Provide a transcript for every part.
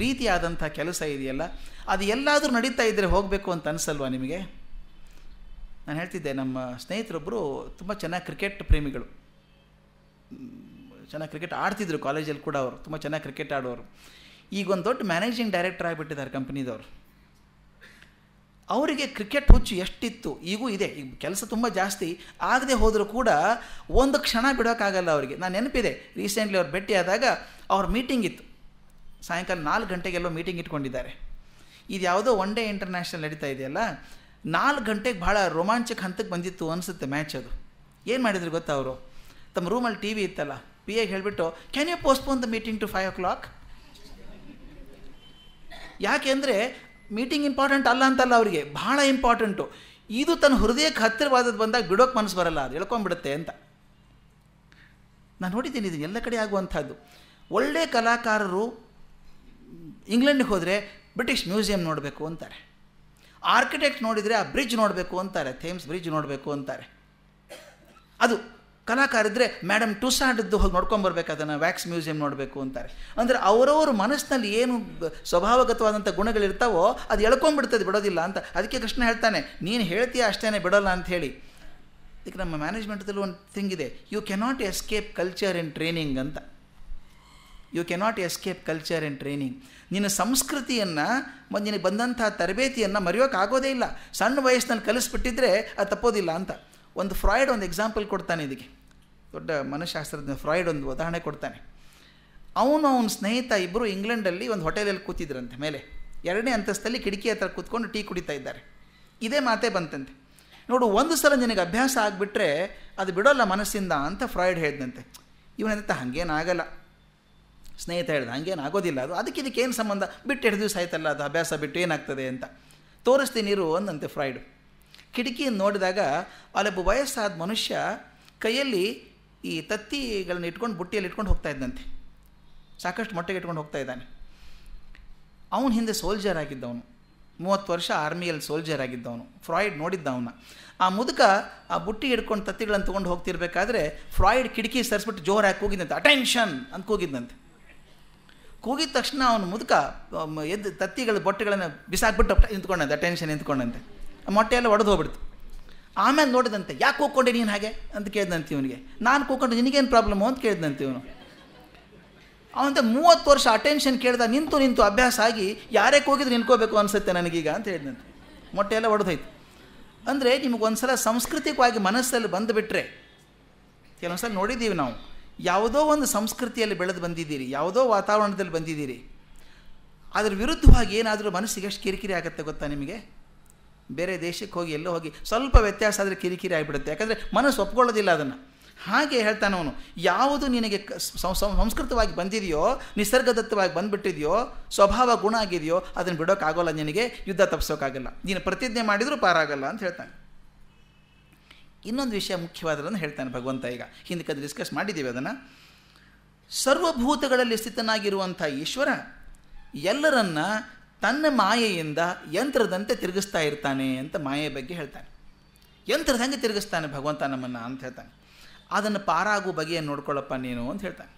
ಪ್ರೀತಿಯಾದಂಥ ಕೆಲಸ ಇದೆಯಲ್ಲ ಅದು ಎಲ್ಲಾದರೂ ನಡೀತಾ ಇದ್ದರೆ ಹೋಗಬೇಕು ಅಂತ ಅನಿಸಲ್ವಾ ನಿಮಗೆ ನಾನು ಹೇಳ್ತಿದ್ದೆ ನಮ್ಮ ಸ್ನೇಹಿತರೊಬ್ಬರು ತುಂಬ ಚೆನ್ನಾಗಿ ಕ್ರಿಕೆಟ್ ಪ್ರೇಮಿಗಳು ಚೆನ್ನಾಗಿ ಕ್ರಿಕೆಟ್ ಆಡ್ತಿದ್ರು ಕಾಲೇಜಲ್ಲಿ ಕೂಡ ಅವರು ತುಂಬ ಚೆನ್ನಾಗಿ ಕ್ರಿಕೆಟ್ ಆಡೋರು ಈಗ ಒಂದು ದೊಡ್ಡ ಮ್ಯಾನೇಜಿಂಗ್ ಡೈರೆಕ್ಟರ್ ಆಗಿಬಿಟ್ಟಿದ್ದಾರೆ ಕಂಪ್ನಿದವರು ಅವರಿಗೆ ಕ್ರಿಕೆಟ್ ಹುಚ್ಚು ಎಷ್ಟಿತ್ತು ಈಗೂ ಇದೆ ಈಗ ಕೆಲಸ ತುಂಬ ಜಾಸ್ತಿ ಆಗದೆ ಹೋದರೂ ಕೂಡ ಒಂದು ಕ್ಷಣ ಬಿಡೋಕ್ಕಾಗಲ್ಲ ಅವರಿಗೆ ನಾನು ನೆನಪಿದೆ ರೀಸೆಂಟ್ಲಿ ಅವ್ರು ಭೇಟಿಯಾದಾಗ ಆದಾಗ ಅವ್ರ ಮೀಟಿಂಗ್ ಇತ್ತು ಸಾಯಂಕಾಲ ನಾಲ್ಕು ಗಂಟೆಗೆಲ್ಲೋ ಮೀಟಿಂಗ್ ಇಟ್ಕೊಂಡಿದ್ದಾರೆ ಇದು ಯಾವುದೋ ಒನ್ ಡೇ ಇಂಟರ್ನ್ಯಾಷನಲ್ ನಡೀತಾ ಇದೆಯಲ್ಲ ನಾಲ್ಕು ಗಂಟೆಗೆ ಭಾಳ ರೋಮಾಂಚಕ ಹಂತಕ್ಕೆ ಬಂದಿತ್ತು ಅನಿಸುತ್ತೆ ಮ್ಯಾಚ್ ಅದು ಏನು ಮಾಡಿದ್ರು ಗೊತ್ತಾ ಅವರು ತಮ್ಮ ರೂಮಲ್ಲಿ ಟಿ ವಿ ಇತ್ತಲ್ಲ ಪಿ ಎಗೆ ಹೇಳಿಬಿಟ್ಟು can you postpone the meeting to five o'clock ಅಂದರೆ ಮೀಟಿಂಗ್ ಇಂಪಾರ್ಟೆಂಟ್ ಅಲ್ಲ ಅಂತಲ್ಲ ಅವರಿಗೆ ಭಾಳ ಇಂಪಾರ್ಟೆಂಟು ಇದು ತನ್ನ ಹೃದಯಕ್ಕೆ ಹತ್ತಿರವಾದದ್ದು ಬಂದಾಗ ಬಿಡೋಕೆ ಮನಸ್ಸು ಬರಲ್ಲ ಅದು ಹೇಳ್ಕೊಂಬಿಡುತ್ತೆ ಅಂತ ನಾನು ನೋಡಿದ್ದೀನಿ ಇದು ಎಲ್ಲ ಕಡೆ ಆಗುವಂಥದ್ದು ಒಳ್ಳೆಯ ಕಲಾಕಾರರು ಇಂಗ್ಲೆಂಡ್ಗೆ ಹೋದರೆ ಬ್ರಿಟಿಷ್ ಮ್ಯೂಸಿಯಂ ನೋಡಬೇಕು ಅಂತಾರೆ ಆರ್ಕಿಟೆಕ್ಟ್ ನೋಡಿದರೆ ಆ ಬ್ರಿಡ್ಜ್ ನೋಡಬೇಕು ಅಂತಾರೆ ಥೇಮ್ಸ್ ಬ್ರಿಡ್ಜ್ ನೋಡಬೇಕು ಅಂತಾರೆ ಅದು ಕಲಾಕಾರ ಇದ್ದರೆ ಮೇಡಮ್ ಟೂಸಾಡದ್ದು ಹೋಗಿ ನೋಡ್ಕೊಂಬರ್ಬೇಕು ಅದನ್ನು ವ್ಯಾಕ್ಸ್ ಮ್ಯೂಸಿಯಂ ನೋಡಬೇಕು ಅಂತಾರೆ ಅಂದರೆ ಅವರವ್ರ ಮನಸ್ಸಿನಲ್ಲಿ ಏನು ಸ್ವಭಾವಗತವಾದಂಥ ಗುಣಗಳಿರ್ತಾವೋ ಅದು ಎಳ್ಕೊಂಡ್ಬಿಡ್ತದೆ ಬಿಡೋದಿಲ್ಲ ಅಂತ ಅದಕ್ಕೆ ಕೃಷ್ಣ ಹೇಳ್ತಾನೆ ನೀನು ಹೇಳ್ತೀಯ ಅಷ್ಟೇ ಬಿಡೋಲ್ಲ ಹೇಳಿ ಇದಕ್ಕೆ ನಮ್ಮ ಮ್ಯಾನೇಜ್ಮೆಂಟ್ದಲ್ಲೂ ಒಂದು ಥಿಂಗ್ ಇದೆ you cannot escape culture in training ಅಂತ you cannot escape culture and training ನಿನ್ನ ಸಂಸ್ಕೃತಿಯನ್ನು ಮತ್ತು ನಿನಗೆ ಬಂದಂಥ ತರಬೇತಿಯನ್ನು ಮರೆಯೋಕ್ಕಾಗೋದೇ ಇಲ್ಲ ಸಣ್ಣ ವಯಸ್ಸಿನಲ್ಲಿ ಕಲಿಸ್ಬಿಟ್ಟಿದ್ರೆ ಅದು ತಪ್ಪೋದಿಲ್ಲ ಅಂತ ಒಂದು ಫ್ರಾಯ್ಡ್ ಒಂದು ಎಕ್ಸಾಂಪಲ್ ಕೊಡ್ತಾನೆ ಇದಕ್ಕೆ ದೊಡ್ಡ ಮನಃಶಾಸ್ತ್ರಜ್ಞ ಫ್ರಾಯ್ಡ್ ಒಂದು ಉದಾಹರಣೆ ಕೊಡ್ತಾನೆ ಅವನು ಅವನ ಸ್ನೇಹಿತ ಇಬ್ಬರು ಇಂಗ್ಲೆಂಡಲ್ಲಿ ಒಂದು ಹೋಟೆಲಲ್ಲಿ ಕೂತಿದ್ರಂತೆ ಮೇಲೆ ಎರಡನೇ ಅಂತಸ್ತಲ್ಲಿ ಕಿಟಕಿ ಹತ್ರ ಕೂತ್ಕೊಂಡು ಟೀ ಕುಡಿತಾ ಇದ್ದಾರೆ ಇದೇ ಮಾತೇ ಬಂತಂತೆ ನೋಡು ಒಂದು ಸಲ ನಿನಗೆ ಅಭ್ಯಾಸ ಆಗಿಬಿಟ್ರೆ ಅದು ಬಿಡೋಲ್ಲ ಮನಸ್ಸಿಂದ ಅಂತ ಫ್ರಾಯ್ಡ್ ಹೇಳಿದಂತೆ ಇವನಂತ ಹಾಗೇನಾಗಲ್ಲ ಸ್ನೇಹಿತ ಹೇಳ್ದೆ ಹಂಗೇನು ಆಗೋದಿಲ್ಲ ಅದು ಅದಕ್ಕೆ ಇದಕ್ಕೇನು ಸಂಬಂಧ ಬಿಟ್ಟು ಎರಡು ದಿವಸ ಆಯ್ತಲ್ಲ ಅದು ಅಭ್ಯಾಸ ಬಿಟ್ಟು ಏನಾಗ್ತದೆ ಅಂತ ತೋರಿಸ್ತೀನಿ ಇರು ಅಂದಂತೆ ಫ್ರಾಯ್ಡು ಕಿಟಕಿಯನ್ನು ನೋಡಿದಾಗ ಅಲ್ಲೊಬ್ಬ ವಯಸ್ಸಾದ ಮನುಷ್ಯ ಕೈಯಲ್ಲಿ ಈ ತತ್ತಿಗಳನ್ನ ಇಟ್ಕೊಂಡು ಬುಟ್ಟಿಯಲ್ಲಿ ಇಟ್ಕೊಂಡು ಹೋಗ್ತಾ ಇದ್ದಂತೆ ಸಾಕಷ್ಟು ಮೊಟ್ಟೆಗೆ ಇಟ್ಕೊಂಡು ಹೋಗ್ತಾ ಇದ್ದಾನೆ ಅವನ ಹಿಂದೆ ಸೋಲ್ಜರ್ ಆಗಿದ್ದವನು ಮೂವತ್ತು ವರ್ಷ ಆರ್ಮಿಯಲ್ಲಿ ಸೋಲ್ಜರ್ ಆಗಿದ್ದವನು ಫ್ರಾಯ್ಡ್ ನೋಡಿದ್ದ ಅವನ ಆ ಮುದುಕ ಆ ಬುಟ್ಟಿ ಹಿಡ್ಕೊಂಡು ತತ್ತಿಗಳನ್ನು ತೊಗೊಂಡು ಹೋಗ್ತಿರ್ಬೇಕಾದ್ರೆ ಫ್ರಾಯ್ಡ್ ಕಿಟಕಿ ಸರಿಸ್ಬಿಟ್ಟು ಜೋರಾಗಿ ಕೂಗಿದ್ದಂತೆ ಅಟೆನ್ಷನ್ ಅಂತ ಕೂಗಿದ್ದಂತೆ ಕೂಗಿದ ತಕ್ಷಣ ಅವನು ಮುದುಕ ಎದ್ದು ತತ್ತಿಗಳ ಬೊಟ್ಟೆಗಳನ್ನು ಬಿಸಾಕ್ಬಿಟ್ಟು ನಿಂತ್ಕೊಂಡಂತೆ ಟೆನ್ಷನ್ ನಿಂತ್ಕೊಂಡಂತೆ ಮೊಟ್ಟೆಯೆಲ್ಲ ಒಡೆದು ಹೋಗ್ಬಿಡ್ತು ಆಮೇಲೆ ನೋಡಿದಂತೆ ಯಾಕೆ ಕೂಕೊಂಡೆ ನೀನು ಹಾಗೆ ಅಂತ ಕೇಳಿದಂತೆ ಇವನಿಗೆ ನಾನು ಕೂಕೊಂಡು ನಿನಗೇನು ಪ್ರಾಬ್ಲಮ್ ಅಂತ ಕೇಳಿದಂತೆ ಇವನು ಅವನಂತೆ ಮೂವತ್ತು ವರ್ಷ ಅಟೆನ್ಷನ್ ಕೇಳಿದ ನಿಂತು ನಿಂತು ಅಭ್ಯಾಸ ಆಗಿ ಯಾರೇ ಕೂಗಿದ್ರೆ ನಿಂತ್ಕೋಬೇಕು ಅನಿಸುತ್ತೆ ನನಗೀಗ ಅಂತ ಹೇಳಿದಂತೆ ಮೊಟ್ಟೆಯೆಲ್ಲ ಒಡೆದೋಯ್ತು ಅಂದರೆ ಸಲ ಸಾಂಸ್ಕೃತಿಕವಾಗಿ ಮನಸ್ಸಲ್ಲಿ ಬಂದುಬಿಟ್ರೆ ಕೆಲವೊಂದು ಸಲ ನೋಡಿದ್ದೀವಿ ನಾವು ಯಾವುದೋ ಒಂದು ಸಂಸ್ಕೃತಿಯಲ್ಲಿ ಬೆಳೆದು ಬಂದಿದ್ದೀರಿ ಯಾವುದೋ ವಾತಾವರಣದಲ್ಲಿ ಬಂದಿದ್ದೀರಿ ಅದರ ವಿರುದ್ಧವಾಗಿ ಏನಾದರೂ ಮನಸ್ಸಿಗೆ ಎಷ್ಟು ಕಿರಿಕಿರಿ ಆಗುತ್ತೆ ಗೊತ್ತಾ ನಿಮಗೆ ಬೇರೆ ದೇಶಕ್ಕೆ ಹೋಗಿ ಎಲ್ಲೋ ಹೋಗಿ ಸ್ವಲ್ಪ ವ್ಯತ್ಯಾಸ ಆದರೆ ಕಿರಿಕಿರಿ ಆಗಿಬಿಡುತ್ತೆ ಯಾಕಂದರೆ ಮನಸ್ಸು ಒಪ್ಕೊಳ್ಳೋದಿಲ್ಲ ಅದನ್ನು ಹಾಗೆ ಹೇಳ್ತಾನೆ ಅವನು ಯಾವುದು ನಿನಗೆ ಸಂಸ್ಕೃತವಾಗಿ ಬಂದಿದೆಯೋ ನಿಸರ್ಗದತ್ತವಾಗಿ ಬಂದುಬಿಟ್ಟಿದೆಯೋ ಸ್ವಭಾವ ಗುಣ ಆಗಿದೆಯೋ ಅದನ್ನು ಬಿಡೋಕ್ಕಾಗೋಲ್ಲ ನಿನಗೆ ಯುದ್ಧ ತಪ್ಪಿಸೋಕ್ಕಾಗಲ್ಲ ನೀನು ಪ್ರತಿಜ್ಞೆ ಮಾಡಿದರೂ ಪಾರಾಗಲ್ಲ ಅಂತ ಹೇಳ್ತಾನೆ ಇನ್ನೊಂದು ವಿಷಯ ಮುಖ್ಯವಾದದನ್ನು ಹೇಳ್ತಾನೆ ಭಗವಂತ ಈಗ ಹಿಂದಕ್ಕೆ ಅದು ಡಿಸ್ಕಸ್ ಮಾಡಿದ್ದೀವಿ ಅದನ್ನು ಸರ್ವಭೂತಗಳಲ್ಲಿ ಸ್ಥಿತನಾಗಿರುವಂಥ ಈಶ್ವರ ಎಲ್ಲರನ್ನ ತನ್ನ ಮಾಯೆಯಿಂದ ಯಂತ್ರದಂತೆ ತಿರುಗಿಸ್ತಾ ಇರ್ತಾನೆ ಅಂತ ಮಾಯೆಯ ಬಗ್ಗೆ ಹೇಳ್ತಾನೆ ಯಂತ್ರದ ಹಂಗೆ ತಿರುಗಿಸ್ತಾನೆ ಭಗವಂತ ನಮ್ಮನ್ನು ಅಂತ ಹೇಳ್ತಾನೆ ಅದನ್ನು ಪಾರಾಗುವ ಬಗೆಯನ್ನು ನೋಡ್ಕೊಳ್ಳಪ್ಪ ನೀನು ಅಂತ ಹೇಳ್ತಾನೆ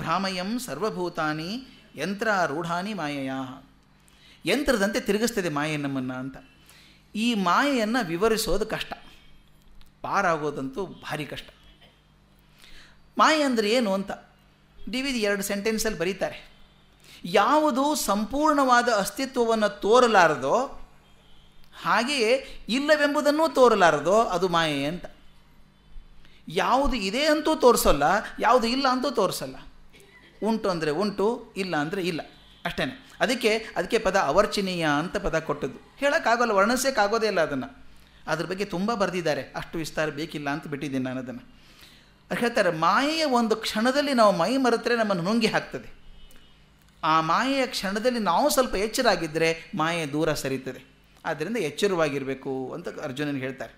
ಭ್ರಾಮಯಂ ಸರ್ವಭೂತಾನಿ ಯಂತ್ರಾರೂಢಾನಿ ರೂಢಾನಿ ಯಂತ್ರದಂತೆ ತಿರುಗಿಸ್ತದೆ ಮಾಯೆ ನಮ್ಮನ್ನು ಅಂತ ಈ ಮಾಯೆಯನ್ನು ವಿವರಿಸೋದು ಕಷ್ಟ ಪಾರಾಗೋದಂತೂ ಭಾರಿ ಕಷ್ಟ ಮಾಯೆ ಅಂದರೆ ಏನು ಅಂತ ಡಿ ವಿ ಎರಡು ಸೆಂಟೆನ್ಸಲ್ಲಿ ಬರೀತಾರೆ ಯಾವುದು ಸಂಪೂರ್ಣವಾದ ಅಸ್ತಿತ್ವವನ್ನು ತೋರಲಾರದೋ ಹಾಗೆಯೇ ಇಲ್ಲವೆಂಬುದನ್ನೂ ತೋರಲಾರದೋ ಅದು ಮಾಯೆ ಅಂತ ಯಾವುದು ಇದೆ ಅಂತೂ ತೋರಿಸಲ್ಲ ಯಾವುದು ಇಲ್ಲ ಅಂತೂ ತೋರಿಸಲ್ಲ ಉಂಟು ಅಂದರೆ ಉಂಟು ಇಲ್ಲ ಅಂದರೆ ಇಲ್ಲ ಅಷ್ಟೇ ಅದಕ್ಕೆ ಅದಕ್ಕೆ ಪದ ಅವರ್ಚನೀಯ ಅಂತ ಪದ ಕೊಟ್ಟದ್ದು ಹೇಳೋಕ್ಕಾಗಲ್ಲ ವರ್ಣಿಸೋಕ್ಕಾಗೋದೇ ಇಲ್ಲ ಅದನ್ನು ಅದ್ರ ಬಗ್ಗೆ ತುಂಬ ಬರೆದಿದ್ದಾರೆ ಅಷ್ಟು ವಿಸ್ತಾರ ಬೇಕಿಲ್ಲ ಅಂತ ಬಿಟ್ಟಿದ್ದೀನಿ ನಾನು ಅದನ್ನು ಹೇಳ್ತಾರೆ ಮಾಯೆಯ ಒಂದು ಕ್ಷಣದಲ್ಲಿ ನಾವು ಮೈ ಮರೆತರೆ ನಮ್ಮನ್ನು ನುಂಗಿ ಹಾಕ್ತದೆ ಆ ಮಾಯೆಯ ಕ್ಷಣದಲ್ಲಿ ನಾವು ಸ್ವಲ್ಪ ಎಚ್ಚರಾಗಿದ್ದರೆ ಮಾಯೆ ದೂರ ಸರಿತದೆ ಆದ್ದರಿಂದ ಎಚ್ಚರವಾಗಿರಬೇಕು ಅಂತ ಅರ್ಜುನನ್ ಹೇಳ್ತಾರೆ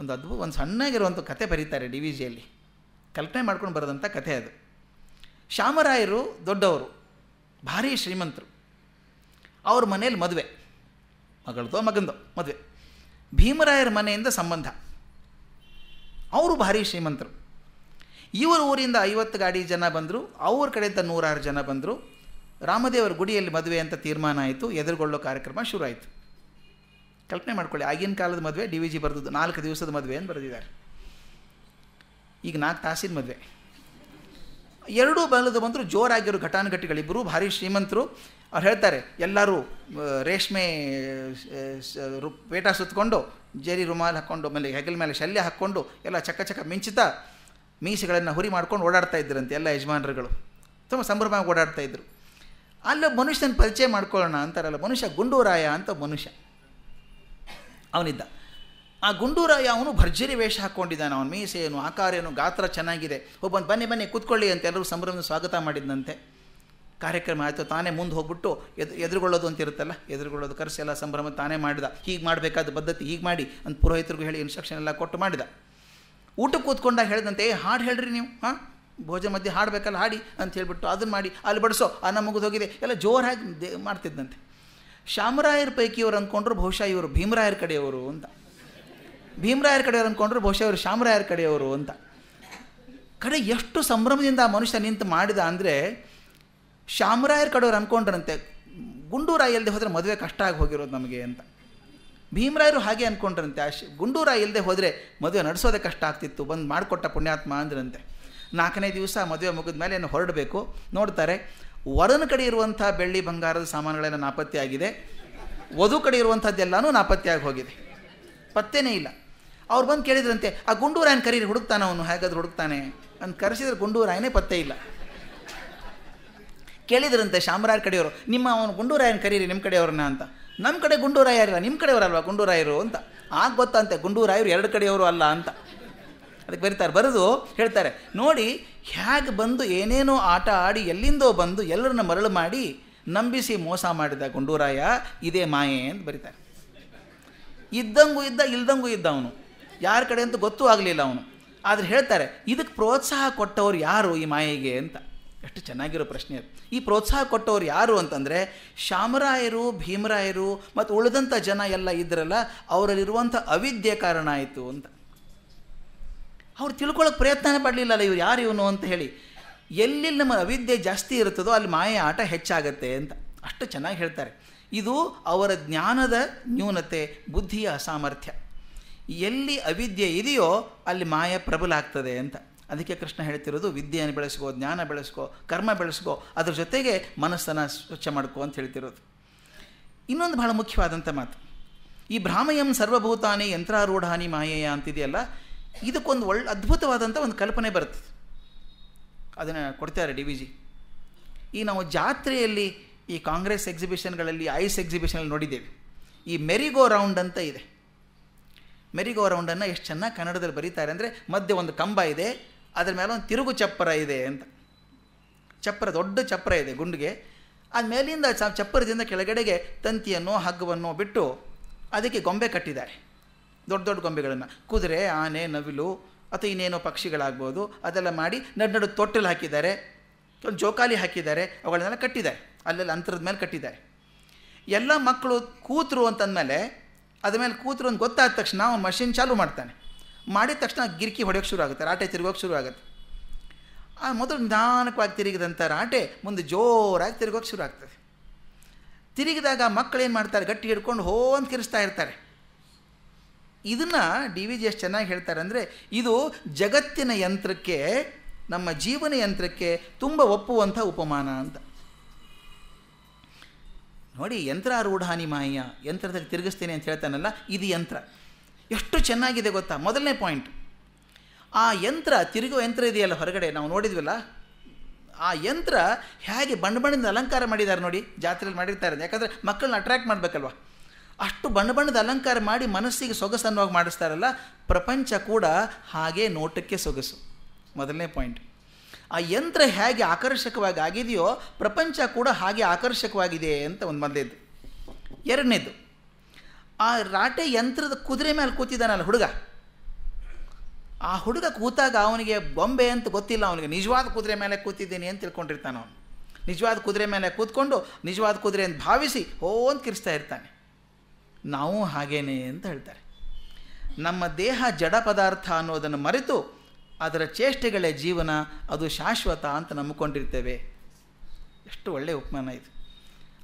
ಒಂದು ಅದ್ಭುತ ಒಂದು ಸಣ್ಣಗಿರುವಂಥ ಕತೆ ಬರೀತಾರೆ ಡಿ ವಿ ಜಿಯಲ್ಲಿ ಕಲ್ಪನೆ ಮಾಡ್ಕೊಂಡು ಬರೋದಂಥ ಕಥೆ ಅದು ಶ್ಯಾಮರಾಯರು ದೊಡ್ಡವರು ಭಾರೀ ಶ್ರೀಮಂತರು ಅವ್ರ ಮನೇಲಿ ಮದುವೆ ಮಗಳದೋ ಮಗಂದೋ ಮದುವೆ ಭೀಮರಾಯರ ಮನೆಯಿಂದ ಸಂಬಂಧ ಅವರು ಭಾರಿ ಶ್ರೀಮಂತರು ಇವರ ಊರಿಂದ ಐವತ್ತು ಗಾಡಿ ಜನ ಬಂದರು ಅವ್ರ ಕಡೆಯಿಂದ ನೂರಾರು ಜನ ಬಂದರು ರಾಮದೇವರ ಗುಡಿಯಲ್ಲಿ ಮದುವೆ ಅಂತ ತೀರ್ಮಾನ ಆಯಿತು ಎದುರುಗೊಳ್ಳೋ ಕಾರ್ಯಕ್ರಮ ಆಯಿತು ಕಲ್ಪನೆ ಮಾಡ್ಕೊಳ್ಳಿ ಆಗಿನ ಕಾಲದ ಮದುವೆ ಡಿ ವಿ ಜಿ ಬರೆದದ್ದು ನಾಲ್ಕು ದಿವಸದ ಮದುವೆ ಅಂತ ಬರೆದಿದ್ದಾರೆ ಈಗ ನಾಲ್ಕು ತಾಸಿನ ಮದುವೆ ಎರಡೂ ಬಲದ ಬಂದರು ಜೋರಾಗಿರೋ ಘಟಾನುಘಟಿಗಳಿಬ್ಬರು ಭಾರಿ ಶ್ರೀಮಂತರು ಅವ್ರು ಹೇಳ್ತಾರೆ ಎಲ್ಲರೂ ರೇಷ್ಮೆ ಪೇಟ ಸುತ್ತಕೊಂಡು ಜೇರಿ ರುಮಾಲ್ ಹಾಕ್ಕೊಂಡು ಮೇಲೆ ಹೆಗಲ ಮೇಲೆ ಶಲ್ಯ ಹಾಕ್ಕೊಂಡು ಎಲ್ಲ ಚಕ್ಕ ಚಕ್ಕ ಮಿಂಚಿತ ಮೀಸೆಗಳನ್ನು ಹುರಿ ಮಾಡ್ಕೊಂಡು ಓಡಾಡ್ತಾ ಇದ್ದರಂತೆ ಎಲ್ಲ ಯಜಮಾನರುಗಳು ತುಂಬ ಸಂಭ್ರಮವಾಗಿ ಓಡಾಡ್ತಾ ಇದ್ದರು ಅಲ್ಲ ಮನುಷ್ಯನ ಪರಿಚಯ ಮಾಡ್ಕೊಳ್ಳೋಣ ಅಂತಾರಲ್ಲ ಮನುಷ್ಯ ಗುಂಡೂರಾಯ ಅಂತ ಮನುಷ್ಯ ಅವನಿದ್ದ ಆ ಗುಂಡೂರಾಯ ಅವನು ಭರ್ಜರಿ ವೇಷ ಹಾಕ್ಕೊಂಡಿದ್ದಾನೆ ಅವನು ಆಕಾರ ಏನು ಗಾತ್ರ ಚೆನ್ನಾಗಿದೆ ಒಬ್ಬನು ಬನ್ನಿ ಬನ್ನಿ ಕೂತ್ಕೊಳ್ಳಿ ಅಂತ ಎಲ್ಲರೂ ಸಂಭ್ರಮದ ಸ್ವಾಗತ ಮಾಡಿದ್ದಂತೆ ಕಾರ್ಯಕ್ರಮ ಆಯಿತು ತಾನೇ ಮುಂದೆ ಹೋಗ್ಬಿಟ್ಟು ಎದ್ ಎದುರುಗೊಳ್ಳೋದು ಅಂತ ಇರುತ್ತಲ್ಲ ಎದುರುಗೊಳ್ಳೋದು ಎಲ್ಲ ಸಂಭ್ರಮ ತಾನೇ ಮಾಡಿದ ಹೀಗೆ ಮಾಡಬೇಕಾದ ಪದ್ಧತಿ ಹೀಗೆ ಮಾಡಿ ಅಂತ ಪುರೋಹಿತರಿಗೂ ಹೇಳಿ ಇನ್ಸ್ಟ್ರಕ್ಷನ್ ಎಲ್ಲ ಕೊಟ್ಟು ಮಾಡಿದ ಊಟಕ್ಕೆ ಕೂತ್ಕೊಂಡಾಗ ಹೇಳಿದಂತೆ ಹಾಡು ಹೇಳ್ರಿ ನೀವು ಹಾಂ ಭೋಜನ ಮಧ್ಯೆ ಹಾಡಬೇಕಲ್ಲ ಹಾಡಿ ಅಂತ ಹೇಳಿಬಿಟ್ಟು ಅದನ್ನು ಮಾಡಿ ಅಲ್ಲಿ ಬಡಿಸೋ ಅನ್ನ ಹೋಗಿದೆ ಎಲ್ಲ ಜೋರಾಗಿ ಮಾಡ್ತಿದ್ದಂತೆ ಶಾಮರಾಯರ ಪೈಕಿ ಇವರು ಅಂದ್ಕೊಂಡ್ರು ಬಹುಶಃ ಇವರು ಭೀಮರಾಯರ ಕಡೆಯವರು ಅಂತ ಭೀಮರಾಯರ ಕಡೆಯವರು ಅಂದ್ಕೊಂಡ್ರು ಬಹುಶಃ ಅವರು ಶಾಮರಾಯರ ಕಡೆಯವರು ಅಂತ ಕಡೆ ಎಷ್ಟು ಸಂಭ್ರಮದಿಂದ ಆ ಮನುಷ್ಯ ನಿಂತು ಮಾಡಿದ ಅಂದರೆ ಶಾಮರಾಯರ ಕಡೆಯವರು ಅಂದ್ಕೊಂಡ್ರಂತೆ ಗುಂಡೂರಾಯ ಇಲ್ಲದೆ ಹೋದರೆ ಮದುವೆ ಕಷ್ಟ ಆಗಿ ಹೋಗಿರೋದು ನಮಗೆ ಅಂತ ಭೀಮರಾಯರು ಹಾಗೆ ಅಂದ್ಕೊಂಡ್ರಂತೆ ಆ ಗುಂಡೂರಾಯ ಇಲ್ಲದೆ ಹೋದರೆ ಮದುವೆ ನಡೆಸೋದೇ ಕಷ್ಟ ಆಗ್ತಿತ್ತು ಬಂದು ಮಾಡಿಕೊಟ್ಟ ಪುಣ್ಯಾತ್ಮ ಅಂದ್ರಂತೆ ನಾಲ್ಕನೇ ದಿವಸ ಮದುವೆ ಮುಗಿದ ಮೇಲೆ ಏನು ಹೊರಡಬೇಕು ನೋಡ್ತಾರೆ ವರನ ಕಡೆ ಇರುವಂಥ ಬೆಳ್ಳಿ ಬಂಗಾರದ ಸಾಮಾನುಗಳೆಲ್ಲ ನಾಪತ್ತೆಯಾಗಿದೆ ವಧು ಕಡೆ ಇರುವಂಥದ್ದೆಲ್ಲನೂ ನಾಪತ್ತೆಯಾಗಿ ಹೋಗಿದೆ ಪತ್ತೆನೇ ಇಲ್ಲ ಅವ್ರು ಬಂದು ಕೇಳಿದ್ರಂತೆ ಆ ಗುಂಡೂರಾಯನ ಕರೀರಿ ಹುಡುಕ್ತಾನ ಅವನು ಹೇಗಾದ್ರೂ ಹುಡುಕ್ತಾನೆ ಅಂತ ಕರೆಸಿದ್ರೆ ಗುಂಡೂರಾಯನೇ ಪತ್ತೆ ಇಲ್ಲ ಕೇಳಿದ್ರಂತೆ ಶಾಮರಾಯರ ಕಡೆಯವರು ನಿಮ್ಮ ಅವನು ಗುಂಡೂರಾಯನ ಕರೀರಿ ನಿಮ್ಮ ಕಡೆಯವ್ರನ್ನ ಅಂತ ನಮ್ಮ ಕಡೆ ಗುಂಡೂರಾಯ ಇಲ್ಲ ನಿಮ್ಮ ಕಡೆಯವರಲ್ವಾ ಗುಂಡೂರಾಯರು ಅಂತ ಆಗ ಗೊತ್ತಂತೆ ಗುಂಡೂರಾಯರು ಎರಡು ಕಡೆಯವರು ಅಲ್ಲ ಅಂತ ಅದಕ್ಕೆ ಬರೀತಾರೆ ಬರೆದು ಹೇಳ್ತಾರೆ ನೋಡಿ ಹೇಗೆ ಬಂದು ಏನೇನೋ ಆಟ ಆಡಿ ಎಲ್ಲಿಂದೋ ಬಂದು ಎಲ್ಲರನ್ನ ಮರಳು ಮಾಡಿ ನಂಬಿಸಿ ಮೋಸ ಮಾಡಿದ ಗುಂಡೂರಾಯ ಇದೇ ಮಾಯೆ ಅಂತ ಬರೀತಾರೆ ಇದ್ದಂಗೂ ಇದ್ದ ಇಲ್ದಂಗೂ ಇದ್ದ ಅವನು ಯಾರ ಕಡೆ ಅಂತ ಗೊತ್ತೂ ಆಗಲಿಲ್ಲ ಅವನು ಆದರೆ ಹೇಳ್ತಾರೆ ಇದಕ್ಕೆ ಪ್ರೋತ್ಸಾಹ ಕೊಟ್ಟವರು ಯಾರು ಈ ಮಾಯೆಗೆ ಅಂತ ಎಷ್ಟು ಚೆನ್ನಾಗಿರೋ ಪ್ರಶ್ನೆ ಅದು ಈ ಪ್ರೋತ್ಸಾಹ ಕೊಟ್ಟವರು ಯಾರು ಅಂತಂದರೆ ಶ್ಯಾಮರಾಯರು ಭೀಮರಾಯರು ಮತ್ತು ಉಳಿದಂಥ ಜನ ಎಲ್ಲ ಇದ್ರಲ್ಲ ಅವರಲ್ಲಿರುವಂಥ ಅವಿದ್ಯೆ ಕಾರಣ ಆಯಿತು ಅಂತ ಅವ್ರು ತಿಳ್ಕೊಳ್ಳೋಕೆ ಪ್ರಯತ್ನನೇ ಪಡಲಿಲ್ಲಲ್ಲ ಇವ್ರು ಯಾರು ಇವನು ಅಂತ ಹೇಳಿ ಎಲ್ಲಿ ನಮ್ಮ ಅವಿದ್ಯೆ ಜಾಸ್ತಿ ಇರುತ್ತದೋ ಅಲ್ಲಿ ಮಾಯೆ ಆಟ ಹೆಚ್ಚಾಗತ್ತೆ ಅಂತ ಅಷ್ಟು ಚೆನ್ನಾಗಿ ಹೇಳ್ತಾರೆ ಇದು ಅವರ ಜ್ಞಾನದ ನ್ಯೂನತೆ ಬುದ್ಧಿಯ ಅಸಾಮರ್ಥ್ಯ ಎಲ್ಲಿ ಅವಿದ್ಯೆ ಇದೆಯೋ ಅಲ್ಲಿ ಮಾಯ ಪ್ರಬಲ ಆಗ್ತದೆ ಅಂತ ಅದಕ್ಕೆ ಕೃಷ್ಣ ಹೇಳ್ತಿರೋದು ವಿದ್ಯೆಯನ್ನು ಬೆಳೆಸ್ಕೋ ಜ್ಞಾನ ಬೆಳೆಸ್ಕೋ ಕರ್ಮ ಬೆಳೆಸ್ಕೋ ಅದ್ರ ಜೊತೆಗೆ ಮನಸ್ಸನ್ನು ಸ್ವಚ್ಛ ಮಾಡ್ಕೋ ಅಂತ ಹೇಳ್ತಿರೋದು ಇನ್ನೊಂದು ಬಹಳ ಮುಖ್ಯವಾದಂಥ ಮಾತು ಈ ಭ್ರಾಮಯಂ ಸರ್ವಭೂತಾನಿ ಯಂತ್ರಾರೂಢಾನಿ ಮಾಯೆಯ ಅಂತಿದೆಯಲ್ಲ ಇದಕ್ಕೊಂದು ಒಳ್ಳೆ ಅದ್ಭುತವಾದಂಥ ಒಂದು ಕಲ್ಪನೆ ಬರುತ್ತೆ ಅದನ್ನು ಕೊಡ್ತಾರೆ ಡಿ ವಿ ಜಿ ಈ ನಾವು ಜಾತ್ರೆಯಲ್ಲಿ ಈ ಕಾಂಗ್ರೆಸ್ ಎಕ್ಸಿಬಿಷನ್ಗಳಲ್ಲಿ ಐಸ್ ಎಕ್ಸಿಬಿಷನಲ್ಲಿ ನೋಡಿದ್ದೇವೆ ಈ ಮೆರಿಗೋ ರೌಂಡ್ ಅಂತ ಇದೆ ಮೆರಿಗೋ ರೌಂಡನ್ನು ಎಷ್ಟು ಚೆನ್ನಾಗಿ ಕನ್ನಡದಲ್ಲಿ ಬರೀತಾರೆ ಅಂದರೆ ಮಧ್ಯೆ ಒಂದು ಕಂಬ ಇದೆ ಅದ್ರ ಮೇಲೆ ಒಂದು ತಿರುಗು ಚಪ್ಪರ ಇದೆ ಅಂತ ಚಪ್ಪರ ದೊಡ್ಡ ಚಪ್ಪರ ಇದೆ ಗುಂಡಿಗೆ ಅದ ಮೇಲಿಂದ ಚಪ್ಪರದಿಂದ ಕೆಳಗಡೆಗೆ ತಂತಿಯನ್ನು ಹಗ್ಗವನ್ನು ಬಿಟ್ಟು ಅದಕ್ಕೆ ಗೊಂಬೆ ಕಟ್ಟಿದ್ದಾರೆ ದೊಡ್ಡ ದೊಡ್ಡ ಗೊಂಬೆಗಳನ್ನು ಕುದುರೆ ಆನೆ ನವಿಲು ಅಥವಾ ಇನ್ನೇನೋ ಪಕ್ಷಿಗಳಾಗ್ಬೋದು ಅದೆಲ್ಲ ಮಾಡಿ ನಡು ನಡು ತೊಟ್ಟಲು ಹಾಕಿದ್ದಾರೆ ಒಂದು ಜೋಕಾಲಿ ಹಾಕಿದ್ದಾರೆ ಅವುಗಳನ್ನೆಲ್ಲ ಕಟ್ಟಿದ್ದಾರೆ ಅಲ್ಲೆಲ್ಲ ಅಂತರದ ಮೇಲೆ ಕಟ್ಟಿದ್ದಾರೆ ಎಲ್ಲ ಮಕ್ಕಳು ಕೂತರು ಅಂತಂದಮೇಲೆ ಅದ ಮೇಲೆ ಕೂತ್ರು ಒಂದು ಗೊತ್ತಾದ ತಕ್ಷಣ ಅವನು ಮಷಿನ್ ಚಾಲು ಮಾಡ್ತಾನೆ ಮಾಡಿದ ತಕ್ಷಣ ಗಿರ್ಕಿ ಹೊಡೆಯೋಕ್ಕೆ ಶುರು ಆಗುತ್ತೆ ರಾಟೆ ತಿರುಗೋಕೆ ಶುರು ಆಗುತ್ತೆ ಆ ಮೊದಲು ನಿಧಾನಕವಾಗಿ ತಿರುಗಿದಂಥ ರಾಟೆ ಮುಂದೆ ಜೋರಾಗಿ ತಿರುಗೋಕೆ ಶುರು ಆಗ್ತದೆ ತಿರುಗಿದಾಗ ಮಕ್ಕಳೇನು ಮಾಡ್ತಾರೆ ಗಟ್ಟಿ ಹಿಡ್ಕೊಂಡು ಹೋ ಅಂತ ಕಿರಿಸ್ತಾ ಇರ್ತಾರೆ ಇದನ್ನು ಡಿ ವಿ ಜಿ ಎಸ್ ಚೆನ್ನಾಗಿ ಹೇಳ್ತಾರೆ ಅಂದರೆ ಇದು ಜಗತ್ತಿನ ಯಂತ್ರಕ್ಕೆ ನಮ್ಮ ಜೀವನ ಯಂತ್ರಕ್ಕೆ ತುಂಬ ಒಪ್ಪುವಂಥ ಉಪಮಾನ ಅಂತ ನೋಡಿ ಯಂತ್ರ ರೂಢಾನಿ ಮಾಯ ಯಂತ್ರದಲ್ಲಿ ತಿರುಗಿಸ್ತೇನೆ ಅಂತ ಹೇಳ್ತಾನಲ್ಲ ಇದು ಯಂತ್ರ ಎಷ್ಟು ಚೆನ್ನಾಗಿದೆ ಗೊತ್ತಾ ಮೊದಲನೇ ಪಾಯಿಂಟ್ ಆ ಯಂತ್ರ ತಿರುಗೋ ಯಂತ್ರ ಇದೆಯಲ್ಲ ಹೊರಗಡೆ ನಾವು ನೋಡಿದ್ವಲ್ಲ ಆ ಯಂತ್ರ ಹೇಗೆ ಬಣ್ಣ ಬಣ್ಣದ ಅಲಂಕಾರ ಮಾಡಿದ್ದಾರೆ ನೋಡಿ ಜಾತ್ರೆಯಲ್ಲಿ ಮಾಡಿರ್ತಾರೆ ಯಾಕಂದರೆ ಮಕ್ಕಳನ್ನ ಅಟ್ರ್ಯಾಕ್ಟ್ ಮಾಡಬೇಕಲ್ವ ಅಷ್ಟು ಬಣ್ಣ ಬಣ್ಣದ ಅಲಂಕಾರ ಮಾಡಿ ಮನಸ್ಸಿಗೆ ಸೊಗಸನ್ನುವಾಗಿ ಮಾಡಿಸ್ತಾರಲ್ಲ ಪ್ರಪಂಚ ಕೂಡ ಹಾಗೇ ನೋಟಕ್ಕೆ ಸೊಗಸು ಮೊದಲನೇ ಪಾಯಿಂಟ್ ಆ ಯಂತ್ರ ಹೇಗೆ ಆಕರ್ಷಕವಾಗಿ ಆಗಿದೆಯೋ ಪ್ರಪಂಚ ಕೂಡ ಹಾಗೆ ಆಕರ್ಷಕವಾಗಿದೆ ಅಂತ ಒಂದು ಮೊದಲೇದು ಎರಡನೇದು ಆ ರಾಟೆ ಯಂತ್ರದ ಕುದುರೆ ಮೇಲೆ ಕೂತಿದ್ದಾನಲ್ಲ ಹುಡುಗ ಆ ಹುಡುಗ ಕೂತಾಗ ಅವನಿಗೆ ಬೊಂಬೆ ಅಂತ ಗೊತ್ತಿಲ್ಲ ಅವನಿಗೆ ನಿಜವಾದ ಕುದುರೆ ಮೇಲೆ ಕೂತಿದ್ದೀನಿ ಅಂತ ತಿಳ್ಕೊಂಡಿರ್ತಾನೆ ಅವನು ನಿಜವಾದ ಕುದುರೆ ಮೇಲೆ ಕೂತ್ಕೊಂಡು ನಿಜವಾದ ಕುದುರೆ ಅಂತ ಭಾವಿಸಿ ಹೋ ಅಂತ ಕಿರಿಸ್ತಾ ಇರ್ತಾನೆ ನಾವು ಹಾಗೇನೆ ಅಂತ ಹೇಳ್ತಾರೆ ನಮ್ಮ ದೇಹ ಜಡ ಪದಾರ್ಥ ಅನ್ನೋದನ್ನು ಮರೆತು ಅದರ ಚೇಷ್ಟೆಗಳೇ ಜೀವನ ಅದು ಶಾಶ್ವತ ಅಂತ ನಂಬ್ಕೊಂಡಿರ್ತೇವೆ ಎಷ್ಟು ಒಳ್ಳೆಯ ಉಪಮಾನ ಇದು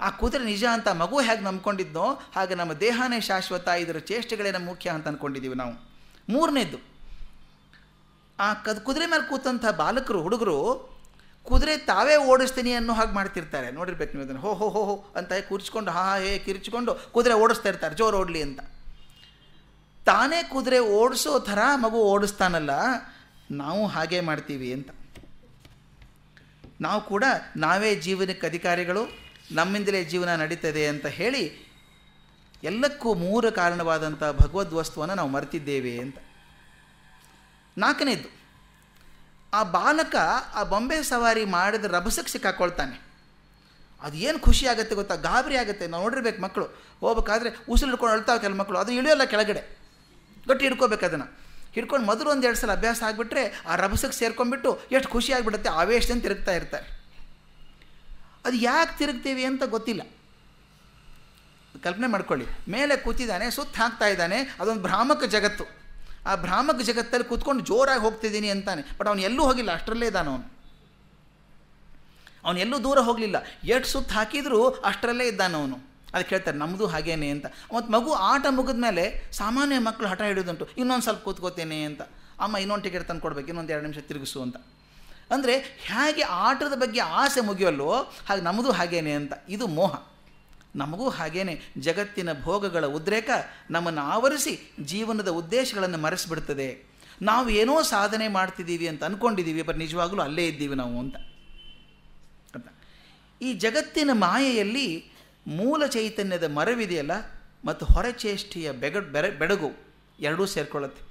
ಆ ಕುದುರೆ ನಿಜ ಅಂತ ಮಗು ಹೇಗೆ ನಂಬ್ಕೊಂಡಿದ್ದೋ ಹಾಗೆ ನಮ್ಮ ದೇಹನೇ ಶಾಶ್ವತ ಇದರ ಚೇಷ್ಟೆಗಳೇ ನಮ್ಮ ಮುಖ್ಯ ಅಂತ ಅಂದ್ಕೊಂಡಿದ್ದೀವಿ ನಾವು ಮೂರನೇದ್ದು ಆ ಕದ್ ಕುದುರೆ ಮೇಲೆ ಕೂತಂಥ ಬಾಲಕರು ಹುಡುಗರು ಕುದುರೆ ತಾವೇ ಓಡಿಸ್ತೀನಿ ಅನ್ನೋ ಹಾಗೆ ಮಾಡ್ತಿರ್ತಾರೆ ನೋಡಿರ್ಬೇಕು ನೀವು ಅದನ್ನು ಹೋ ಹೋ ಹೋ ಹೋ ಅಂತ ಕೂರ್ಚ್ಕೊಂಡು ಹಾ ಹೇ ಕಿರಿಚಿಕೊಂಡು ಕುದುರೆ ಓಡಿಸ್ತಾ ಇರ್ತಾರೆ ಜೋರು ಓಡಲಿ ಅಂತ ತಾನೇ ಕುದುರೆ ಓಡಿಸೋ ಥರ ಮಗು ಓಡಿಸ್ತಾನಲ್ಲ ನಾವು ಹಾಗೆ ಮಾಡ್ತೀವಿ ಅಂತ ನಾವು ಕೂಡ ನಾವೇ ಜೀವನಕ್ಕೆ ಅಧಿಕಾರಿಗಳು ನಮ್ಮಿಂದಲೇ ಜೀವನ ನಡೀತದೆ ಅಂತ ಹೇಳಿ ಎಲ್ಲಕ್ಕೂ ಮೂರು ಕಾರಣವಾದಂಥ ಭಗವದ್ ವಸ್ತುವನ್ನು ನಾವು ಮರೆತಿದ್ದೇವೆ ಅಂತ ನಾಲ್ಕನೇದ್ದು ಆ ಬಾಲಕ ಆ ಬೊಂಬೆ ಸವಾರಿ ಮಾಡಿದ ರಭಸಕ್ಕೆ ಸಿಕ್ಕಾಕೊಳ್ತಾನೆ ಅದು ಏನು ಖುಷಿ ಆಗುತ್ತೆ ಗೊತ್ತಾ ಗಾಬರಿ ಆಗುತ್ತೆ ನಾವು ನೋಡಿರ್ಬೇಕು ಮಕ್ಕಳು ಹೋಗ್ಬೇಕಾದ್ರೆ ಉಸಿರು ಹಿಡ್ಕೊಂಡು ಅಳ್ತಾವೆ ಕೆಲವು ಮಕ್ಕಳು ಅದು ಇಳಿಯೋಲ್ಲ ಕೆಳಗಡೆ ಗಟ್ಟಿ ಹಿಡ್ಕೋಬೇಕು ಅದನ್ನು ಹಿಡ್ಕೊಂಡು ಮೊದಲು ಒಂದು ಎರಡು ಸಲ ಅಭ್ಯಾಸ ಆಗಿಬಿಟ್ರೆ ಆ ರಭಸಕ್ಕೆ ಸೇರ್ಕೊಂಡ್ಬಿಟ್ಟು ಎಷ್ಟು ಖುಷಿಯಾಗಿಬಿಡುತ್ತೆ ಆವೇಶದಿಂದ ತಿರುಗ್ತಾ ಇರ್ತಾರೆ ಅದು ಯಾಕೆ ತಿರುಗ್ತೀವಿ ಅಂತ ಗೊತ್ತಿಲ್ಲ ಕಲ್ಪನೆ ಮಾಡ್ಕೊಳ್ಳಿ ಮೇಲೆ ಕೂತಿದ್ದಾನೆ ಸುತ್ತ ಹಾಕ್ತಾ ಇದ್ದಾನೆ ಅದೊಂದು ಭ್ರಾಮಕ ಜಗತ್ತು ಆ ಭ್ರಾಮಕ ಜಗತ್ತಲ್ಲಿ ಕೂತ್ಕೊಂಡು ಜೋರಾಗಿ ಹೋಗ್ತಿದ್ದೀನಿ ಅಂತಾನೆ ಬಟ್ ಅವನು ಎಲ್ಲೂ ಹೋಗಿಲ್ಲ ಅಷ್ಟರಲ್ಲೇ ಇದ್ದಾನೆ ಅವನು ಅವನು ಎಲ್ಲೂ ದೂರ ಹೋಗಲಿಲ್ಲ ಎಷ್ಟು ಸುತ್ತ ಹಾಕಿದರೂ ಅಷ್ಟರಲ್ಲೇ ಇದ್ದಾನೆ ಅವನು ಅದು ಕೇಳ್ತಾರೆ ನಮ್ಮದು ಹಾಗೇನೆ ಅಂತ ಮತ್ತು ಮಗು ಆಟ ಮುಗಿದ ಮೇಲೆ ಸಾಮಾನ್ಯ ಮಕ್ಕಳು ಹಠ ಹಿಡಿದುಂಟು ಇನ್ನೊಂದು ಸ್ವಲ್ಪ ಕೂತ್ಕೋತೇನೆ ಅಂತ ಅಮ್ಮ ಇನ್ನೊಂದು ಟಿಕೆಟ್ ತಂದು ಕೊಡ್ಬೇಕು ಇನ್ನೊಂದು ಎರಡು ನಿಮಿಷ ತಿರುಗಿಸು ಅಂತ ಅಂದರೆ ಹೇಗೆ ಆಟದ ಬಗ್ಗೆ ಆಸೆ ಮುಗಿಯಲ್ಲೋ ಹಾಗೆ ನಮ್ಮದು ಹಾಗೇನೆ ಅಂತ ಇದು ಮೋಹ ನಮಗೂ ಹಾಗೇನೆ ಜಗತ್ತಿನ ಭೋಗಗಳ ಉದ್ರೇಕ ನಮ್ಮನ್ನು ಆವರಿಸಿ ಜೀವನದ ಉದ್ದೇಶಗಳನ್ನು ಮರೆಸಿಬಿಡ್ತದೆ ನಾವು ಏನೋ ಸಾಧನೆ ಮಾಡ್ತಿದ್ದೀವಿ ಅಂತ ಅಂದ್ಕೊಂಡಿದ್ದೀವಿ ಬಟ್ ನಿಜವಾಗಲೂ ಅಲ್ಲೇ ಇದ್ದೀವಿ ನಾವು ಅಂತ ಈ ಜಗತ್ತಿನ ಮಾಯೆಯಲ್ಲಿ ಮೂಲ ಚೈತನ್ಯದ ಮರವಿದೆಯಲ್ಲ ಮತ್ತು ಹೊರಚೇಷ್ಟಿಯ ಬೆಗ ಬೆರ ಬೆಡಗು ಎರಡೂ ಸೇರಿಕೊಳ್ಳುತ್ತೆ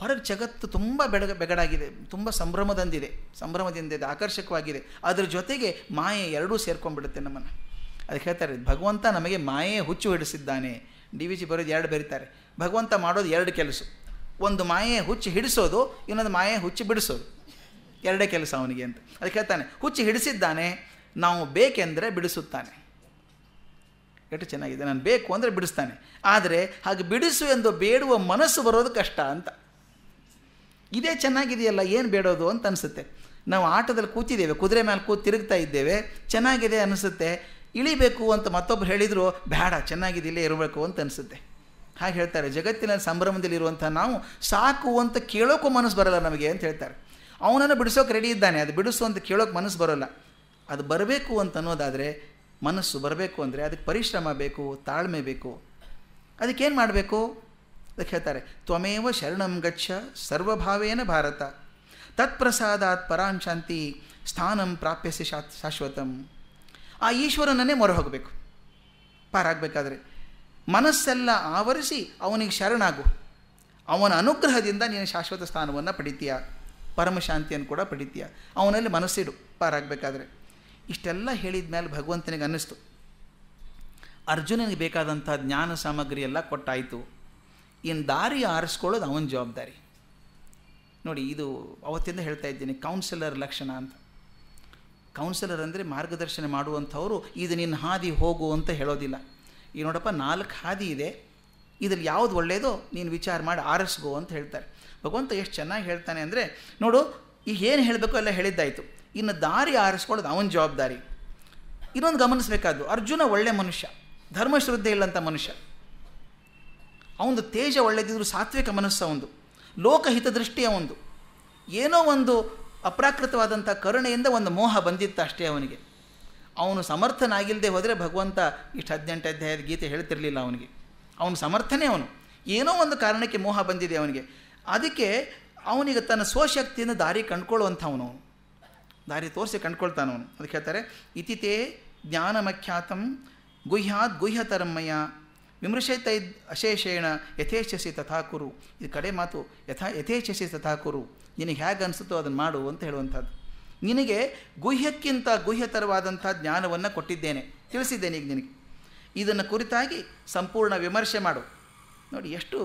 ಹೊರ ಜಗತ್ತು ತುಂಬ ಬೆಡಗ ಬೆಗಡಾಗಿದೆ ತುಂಬ ಸಂಭ್ರಮದಂದಿದೆ ಸಂಭ್ರಮದಿಂದಿದೆ ಆಕರ್ಷಕವಾಗಿದೆ ಅದರ ಜೊತೆಗೆ ಮಾಯೆ ಎರಡೂ ಸೇರ್ಕೊಂಡ್ಬಿಡುತ್ತೆ ನಮ್ಮನ್ನು ಅದಕ್ಕೆ ಹೇಳ್ತಾರೆ ಭಗವಂತ ನಮಗೆ ಮಾಯೆ ಹುಚ್ಚು ಹಿಡಿಸಿದ್ದಾನೆ ಡಿ ವಿ ಜಿ ಬರೋದು ಎರಡು ಬರೀತಾರೆ ಭಗವಂತ ಮಾಡೋದು ಎರಡು ಕೆಲಸ ಒಂದು ಮಾಯೆ ಹುಚ್ಚು ಹಿಡಿಸೋದು ಇನ್ನೊಂದು ಮಾಯೆ ಹುಚ್ಚು ಬಿಡಿಸೋದು ಎರಡೇ ಕೆಲಸ ಅವನಿಗೆ ಅಂತ ಅದಕ್ಕೆ ಹೇಳ್ತಾನೆ ಹುಚ್ಚು ಹಿಡಿಸಿದ್ದಾನೆ ನಾವು ಬೇಕೆಂದರೆ ಬಿಡಿಸುತ್ತಾನೆ ಎಷ್ಟು ಚೆನ್ನಾಗಿದೆ ನಾನು ಬೇಕು ಅಂದರೆ ಬಿಡಿಸ್ತಾನೆ ಆದರೆ ಹಾಗೆ ಬಿಡಿಸು ಎಂದು ಬೇಡುವ ಮನಸ್ಸು ಬರೋದು ಕಷ್ಟ ಅಂತ ಇದೇ ಚೆನ್ನಾಗಿದೆಯಲ್ಲ ಏನು ಬೇಡೋದು ಅಂತ ಅನಿಸುತ್ತೆ ನಾವು ಆಟದಲ್ಲಿ ಕೂತಿದ್ದೇವೆ ಕುದುರೆ ಮೇಲೆ ಕೂತು ತಿರುಗ್ತಾ ಇದ್ದೇವೆ ಚೆನ್ನಾಗಿದೆ ಅನಿಸುತ್ತೆ ಇಳಿಬೇಕು ಅಂತ ಮತ್ತೊಬ್ರು ಹೇಳಿದರು ಬೇಡ ಚೆನ್ನಾಗಿದೆ ಇಲ್ಲೇ ಇರಬೇಕು ಅಂತ ಅನಿಸುತ್ತೆ ಹಾಗೆ ಹೇಳ್ತಾರೆ ಜಗತ್ತಿನ ಸಂಭ್ರಮದಲ್ಲಿರುವಂಥ ನಾವು ಸಾಕು ಅಂತ ಕೇಳೋಕ್ಕೂ ಮನಸ್ಸು ಬರಲ್ಲ ನಮಗೆ ಅಂತ ಹೇಳ್ತಾರೆ ಅವನನ್ನು ಬಿಡಿಸೋಕೆ ರೆಡಿ ಇದ್ದಾನೆ ಅದು ಬಿಡಿಸು ಅಂತ ಕೇಳೋಕೆ ಮನಸ್ಸು ಬರೋಲ್ಲ ಅದು ಬರಬೇಕು ಅಂತ ಅನ್ನೋದಾದರೆ ಮನಸ್ಸು ಬರಬೇಕು ಅಂದರೆ ಅದಕ್ಕೆ ಪರಿಶ್ರಮ ಬೇಕು ತಾಳ್ಮೆ ಬೇಕು ಅದಕ್ಕೇನು ಮಾಡಬೇಕು ಅದಕ್ಕೆ ಹೇಳ್ತಾರೆ ತ್ವಮೇವ ಶರಣಂ ಗಚ್ಚ ಸರ್ವಭಾವೇನ ಭಾರತ ತತ್ಪ್ರಸಾದಾತ್ ಪರಾಂಶಾಂತಿ ಶಾಂತಿ ಸ್ಥಾನಂ ಪ್ರಾಪ್ಯಸಿ ಶಾ ಶಾಶ್ವತಂ ಆ ಈಶ್ವರನನ್ನೇ ಮೊರೆ ಹೋಗಬೇಕು ಪಾರಾಗಬೇಕಾದ್ರೆ ಮನಸ್ಸೆಲ್ಲ ಆವರಿಸಿ ಅವನಿಗೆ ಶರಣಾಗು ಅವನ ಅನುಗ್ರಹದಿಂದ ನೀನು ಶಾಶ್ವತ ಸ್ಥಾನವನ್ನು ಪಡಿತೀಯ ಪರಮಶಾಂತಿಯನ್ನು ಕೂಡ ಪಡಿತೀಯ ಅವನಲ್ಲಿ ಮನಸ್ಸಿಡು ಪಾರಾಗಬೇಕಾದ್ರೆ ಇಷ್ಟೆಲ್ಲ ಹೇಳಿದ ಮೇಲೆ ಭಗವಂತನಿಗೆ ಅನ್ನಿಸ್ತು ಅರ್ಜುನನಿಗೆ ಬೇಕಾದಂಥ ಜ್ಞಾನ ಸಾಮಗ್ರಿ ಎಲ್ಲ ಕೊಟ್ಟಾಯಿತು ಇನ್ನು ದಾರಿ ಆರಿಸ್ಕೊಳ್ಳೋದು ಅವನ ಜವಾಬ್ದಾರಿ ನೋಡಿ ಇದು ಅವತ್ತಿಂದ ಹೇಳ್ತಾ ಇದ್ದೀನಿ ಕೌನ್ಸಿಲರ್ ಲಕ್ಷಣ ಅಂತ ಕೌನ್ಸಿಲರ್ ಅಂದರೆ ಮಾರ್ಗದರ್ಶನ ಮಾಡುವಂಥವ್ರು ಇದು ನಿನ್ನ ಹಾದಿ ಹೋಗು ಅಂತ ಹೇಳೋದಿಲ್ಲ ಈ ನೋಡಪ್ಪ ನಾಲ್ಕು ಹಾದಿ ಇದೆ ಇದ್ರಲ್ಲಿ ಯಾವುದು ಒಳ್ಳೆಯದೋ ನೀನು ವಿಚಾರ ಮಾಡಿ ಆರಿಸ್ಗೋ ಅಂತ ಹೇಳ್ತಾರೆ ಭಗವಂತ ಎಷ್ಟು ಚೆನ್ನಾಗಿ ಹೇಳ್ತಾನೆ ಅಂದರೆ ನೋಡು ಈಗ ಏನು ಹೇಳಬೇಕು ಎಲ್ಲ ಹೇಳಿದ್ದಾಯಿತು ಇನ್ನು ದಾರಿ ಆರಿಸ್ಕೊಳ್ಳೋದು ಅವನ ಜವಾಬ್ದಾರಿ ಇನ್ನೊಂದು ಗಮನಿಸಬೇಕಾದ್ದು ಅರ್ಜುನ ಒಳ್ಳೆ ಮನುಷ್ಯ ಧರ್ಮಶ್ರದ್ಧೆ ಇಲ್ಲಂಥ ಮನುಷ್ಯ ಅವನದು ತೇಜ ಒಳ್ಳೆದಿದ್ರು ಸಾತ್ವಿಕ ಮನಸ್ಸು ಒಂದು ಲೋಕಹಿತ ದೃಷ್ಟಿಯ ಒಂದು ಏನೋ ಒಂದು ಅಪ್ರಾಕೃತವಾದಂಥ ಕರುಣೆಯಿಂದ ಒಂದು ಮೋಹ ಬಂದಿತ್ತು ಅಷ್ಟೇ ಅವನಿಗೆ ಅವನು ಸಮರ್ಥನಾಗಿಲ್ಲದೆ ಹೋದರೆ ಭಗವಂತ ಇಷ್ಟು ಹದಿನೆಂಟು ಅಧ್ಯಾಯದ ಗೀತೆ ಹೇಳ್ತಿರಲಿಲ್ಲ ಅವನಿಗೆ ಅವನು ಸಮರ್ಥನೇ ಅವನು ಏನೋ ಒಂದು ಕಾರಣಕ್ಕೆ ಮೋಹ ಬಂದಿದೆ ಅವನಿಗೆ ಅದಕ್ಕೆ ಅವನಿಗೆ ತನ್ನ ಸ್ವಶಕ್ತಿಯನ್ನು ದಾರಿ ಕಂಡುಕೊಳ್ಳುವಂಥವನು ಅವನು ದಾರಿ ತೋರಿಸಿ ಅವನು ಅದಕ್ಕೆ ಹೇಳ್ತಾರೆ ಇತಿತೇ ಜ್ಞಾನಮಖ್ಯಾತಂ ಗುಹ್ಯಾತ್ ಗುಹ್ಯತರಮ್ಮಯ್ಯ ವಿಮೃಶೈತ ಅಶೇಷೇಣ ಯಥೇಚ್ಛಸಿ ತಥಾ ಕುರು ಇದು ಕಡೆ ಮಾತು ಯಥಾ ಯಥೇಚ್ಛಸಿ ತಥಾ ಕುರು ನಿನಗೆ ಹೇಗೆ ಅನಿಸುತ್ತೋ ಅದನ್ನು ಮಾಡು ಅಂತ ಹೇಳುವಂಥದ್ದು ನಿನಗೆ ಗುಹ್ಯಕ್ಕಿಂತ ಗುಹ್ಯತರವಾದಂಥ ಜ್ಞಾನವನ್ನು ಕೊಟ್ಟಿದ್ದೇನೆ ತಿಳಿಸಿದ್ದೇನೆ ಈಗ ನಿನಗೆ ಇದನ್ನು ಕುರಿತಾಗಿ ಸಂಪೂರ್ಣ ವಿಮರ್ಶೆ ಮಾಡು ನೋಡಿ ಎಷ್ಟು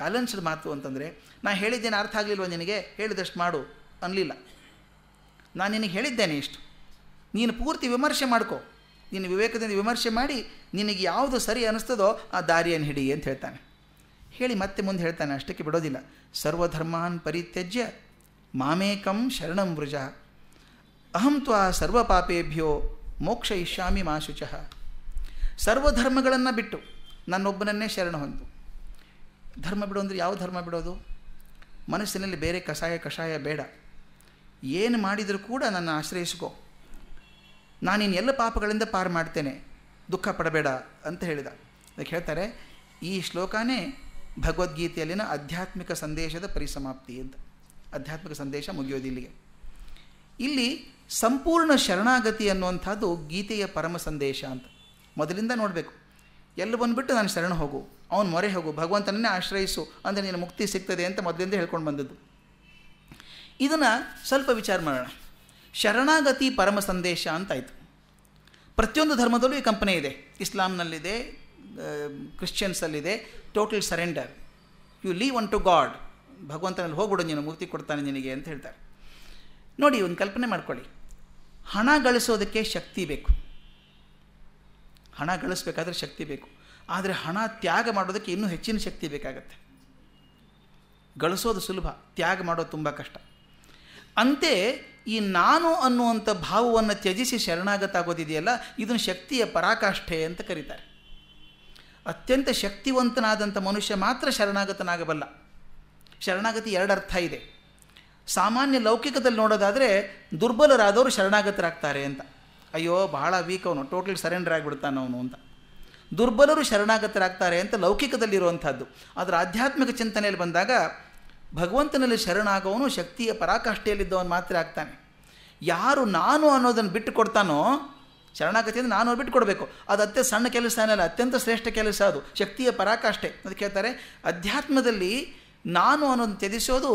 ಬ್ಯಾಲೆನ್ಸ್ಡ್ ಮಾತು ಅಂತಂದರೆ ನಾನು ಹೇಳಿದ್ದೇನೆ ಅರ್ಥ ಆಗಲಿಲ್ವ ನಿನಗೆ ಹೇಳಿದಷ್ಟು ಮಾಡು ಅನ್ನಲಿಲ್ಲ ನಾನು ನಿನಗೆ ಹೇಳಿದ್ದೇನೆ ಇಷ್ಟು ನೀನು ಪೂರ್ತಿ ವಿಮರ್ಶೆ ಮಾಡ್ಕೊ ನೀನು ವಿವೇಕದಿಂದ ವಿಮರ್ಶೆ ಮಾಡಿ ನಿನಗೆ ಯಾವುದು ಸರಿ ಅನ್ನಿಸ್ತದೋ ಆ ದಾರಿಯನ್ನು ಹಿಡಿ ಅಂತ ಹೇಳ್ತಾನೆ ಹೇಳಿ ಮತ್ತೆ ಮುಂದೆ ಹೇಳ್ತಾನೆ ಅಷ್ಟಕ್ಕೆ ಬಿಡೋದಿಲ್ಲ ಸರ್ವಧರ್ಮಾನ್ ಪರಿತ್ಯಜ್ಯ ಮಾಮೇಕಂ ಶರಣಂ ವೃಜ ಅಹಂ ತ್ವ ಪಾಪೇಭ್ಯೋ ಮೋಕ್ಷ ಇಷ್ಯಾಮಿ ಮಾ ಶುಚ ಸರ್ವಧರ್ಮಗಳನ್ನು ಬಿಟ್ಟು ನನ್ನೊಬ್ಬನನ್ನೇ ಶರಣ ಹೊಂದು ಧರ್ಮ ಬಿಡು ಅಂದರೆ ಯಾವ ಧರ್ಮ ಬಿಡೋದು ಮನಸ್ಸಿನಲ್ಲಿ ಬೇರೆ ಕಷಾಯ ಕಷಾಯ ಬೇಡ ಏನು ಮಾಡಿದರೂ ಕೂಡ ನನ್ನ ಆಶ್ರಯಿಸ್ಕೋ ನಾನಿನ್ನು ಎಲ್ಲ ಪಾಪಗಳಿಂದ ಪಾರು ಮಾಡ್ತೇನೆ ದುಃಖ ಪಡಬೇಡ ಅಂತ ಹೇಳಿದ ಅದಕ್ಕೆ ಹೇಳ್ತಾರೆ ಈ ಶ್ಲೋಕನೇ ಭಗವದ್ಗೀತೆಯಲ್ಲಿನ ಆಧ್ಯಾತ್ಮಿಕ ಸಂದೇಶದ ಪರಿಸಮಾಪ್ತಿ ಅಂತ ಆಧ್ಯಾತ್ಮಿಕ ಸಂದೇಶ ಮುಗಿಯೋದು ಇಲ್ಲಿಗೆ ಇಲ್ಲಿ ಸಂಪೂರ್ಣ ಶರಣಾಗತಿ ಅನ್ನುವಂಥದ್ದು ಗೀತೆಯ ಪರಮ ಸಂದೇಶ ಅಂತ ಮೊದಲಿಂದ ನೋಡಬೇಕು ಎಲ್ಲ ಬಂದುಬಿಟ್ಟು ನಾನು ಶರಣ ಹೋಗು ಅವನು ಮೊರೆ ಹೋಗು ಭಗವಂತನನ್ನೇ ಆಶ್ರಯಿಸು ಅಂದರೆ ನಿನ್ನ ಮುಕ್ತಿ ಸಿಗ್ತದೆ ಅಂತ ಮೊದಲಿಂದ ಹೇಳ್ಕೊಂಡು ಬಂದದ್ದು ಇದನ್ನು ಸ್ವಲ್ಪ ವಿಚಾರ ಮಾಡೋಣ ಶರಣಾಗತಿ ಪರಮ ಸಂದೇಶ ಅಂತಾಯಿತು ಪ್ರತಿಯೊಂದು ಧರ್ಮದಲ್ಲೂ ಈ ಕಂಪನಿ ಇದೆ ಇಸ್ಲಾಂನಲ್ಲಿದೆ ಕ್ರಿಶ್ಚಿಯನ್ಸಲ್ಲಿದೆ total surrender you leave on to God ಭಗವಂತನಲ್ಲಿ ಹೋಗ್ಬಿಡು ನೀನು ಮೂರ್ತಿ ಕೊಡ್ತಾನೆ ನಿನಗೆ ಅಂತ ಹೇಳ್ತಾರೆ ನೋಡಿ ಒಂದು ಕಲ್ಪನೆ ಮಾಡ್ಕೊಳ್ಳಿ ಹಣ ಗಳಿಸೋದಕ್ಕೆ ಶಕ್ತಿ ಬೇಕು ಹಣ ಗಳಿಸ್ಬೇಕಾದ್ರೆ ಶಕ್ತಿ ಬೇಕು ಆದರೆ ಹಣ ತ್ಯಾಗ ಮಾಡೋದಕ್ಕೆ ಇನ್ನೂ ಹೆಚ್ಚಿನ ಶಕ್ತಿ ಬೇಕಾಗತ್ತೆ ಗಳಿಸೋದು ಸುಲಭ ತ್ಯಾಗ ಮಾಡೋದು ತುಂಬ ಕಷ್ಟ ಅಂತೆ ಈ ನಾನು ಅನ್ನುವಂಥ ಭಾವವನ್ನು ತ್ಯಜಿಸಿ ಶರಣಾಗತ ಆಗೋದಿದೆಯಲ್ಲ ಇದನ್ನು ಶಕ್ತಿಯ ಪರಾಕಾಷ್ಠೆ ಅಂತ ಕರೀತಾರೆ ಅತ್ಯಂತ ಶಕ್ತಿವಂತನಾದಂಥ ಮನುಷ್ಯ ಮಾತ್ರ ಶರಣಾಗತನಾಗಬಲ್ಲ ಶರಣಾಗತಿ ಎರಡು ಅರ್ಥ ಇದೆ ಸಾಮಾನ್ಯ ಲೌಕಿಕದಲ್ಲಿ ನೋಡೋದಾದರೆ ದುರ್ಬಲರಾದವರು ಶರಣಾಗತರಾಗ್ತಾರೆ ಅಂತ ಅಯ್ಯೋ ಬಹಳ ವೀಕ್ ಅವನು ಟೋಟಲ್ ಸರೆಂಡರ್ ಆಗಿಬಿಡ್ತಾನೆ ಅವನು ಅಂತ ದುರ್ಬಲರು ಶರಣಾಗತರಾಗ್ತಾರೆ ಅಂತ ಲೌಕಿಕದಲ್ಲಿರುವಂಥದ್ದು ಆದರೆ ಆಧ್ಯಾತ್ಮಿಕ ಚಿಂತನೆಯಲ್ಲಿ ಬಂದಾಗ ಭಗವಂತನಲ್ಲಿ ಶರಣಾಗೋವನು ಶಕ್ತಿಯ ಪರಾಕಾಷ್ಠೆಯಲ್ಲಿದ್ದವನು ಮಾತ್ರ ಆಗ್ತಾನೆ ಯಾರು ನಾನು ಅನ್ನೋದನ್ನು ಬಿಟ್ಟು ಕೊಡ್ತಾನೋ ಅಂದರೆ ನಾನು ಬಿಟ್ಟು ಕೊಡಬೇಕು ಅದು ಅತ್ಯಂತ ಸಣ್ಣ ಕೆಲಸ ಅನ್ನಲ್ಲ ಅತ್ಯಂತ ಶ್ರೇಷ್ಠ ಕೆಲಸ ಅದು ಶಕ್ತಿಯ ಪರಾಕಾಷ್ಠೆ ಅದು ಕೇಳ್ತಾರೆ ಅಧ್ಯಾತ್ಮದಲ್ಲಿ ನಾನು ಅನ್ನೋದನ್ನು ತ್ಯಜಿಸೋದು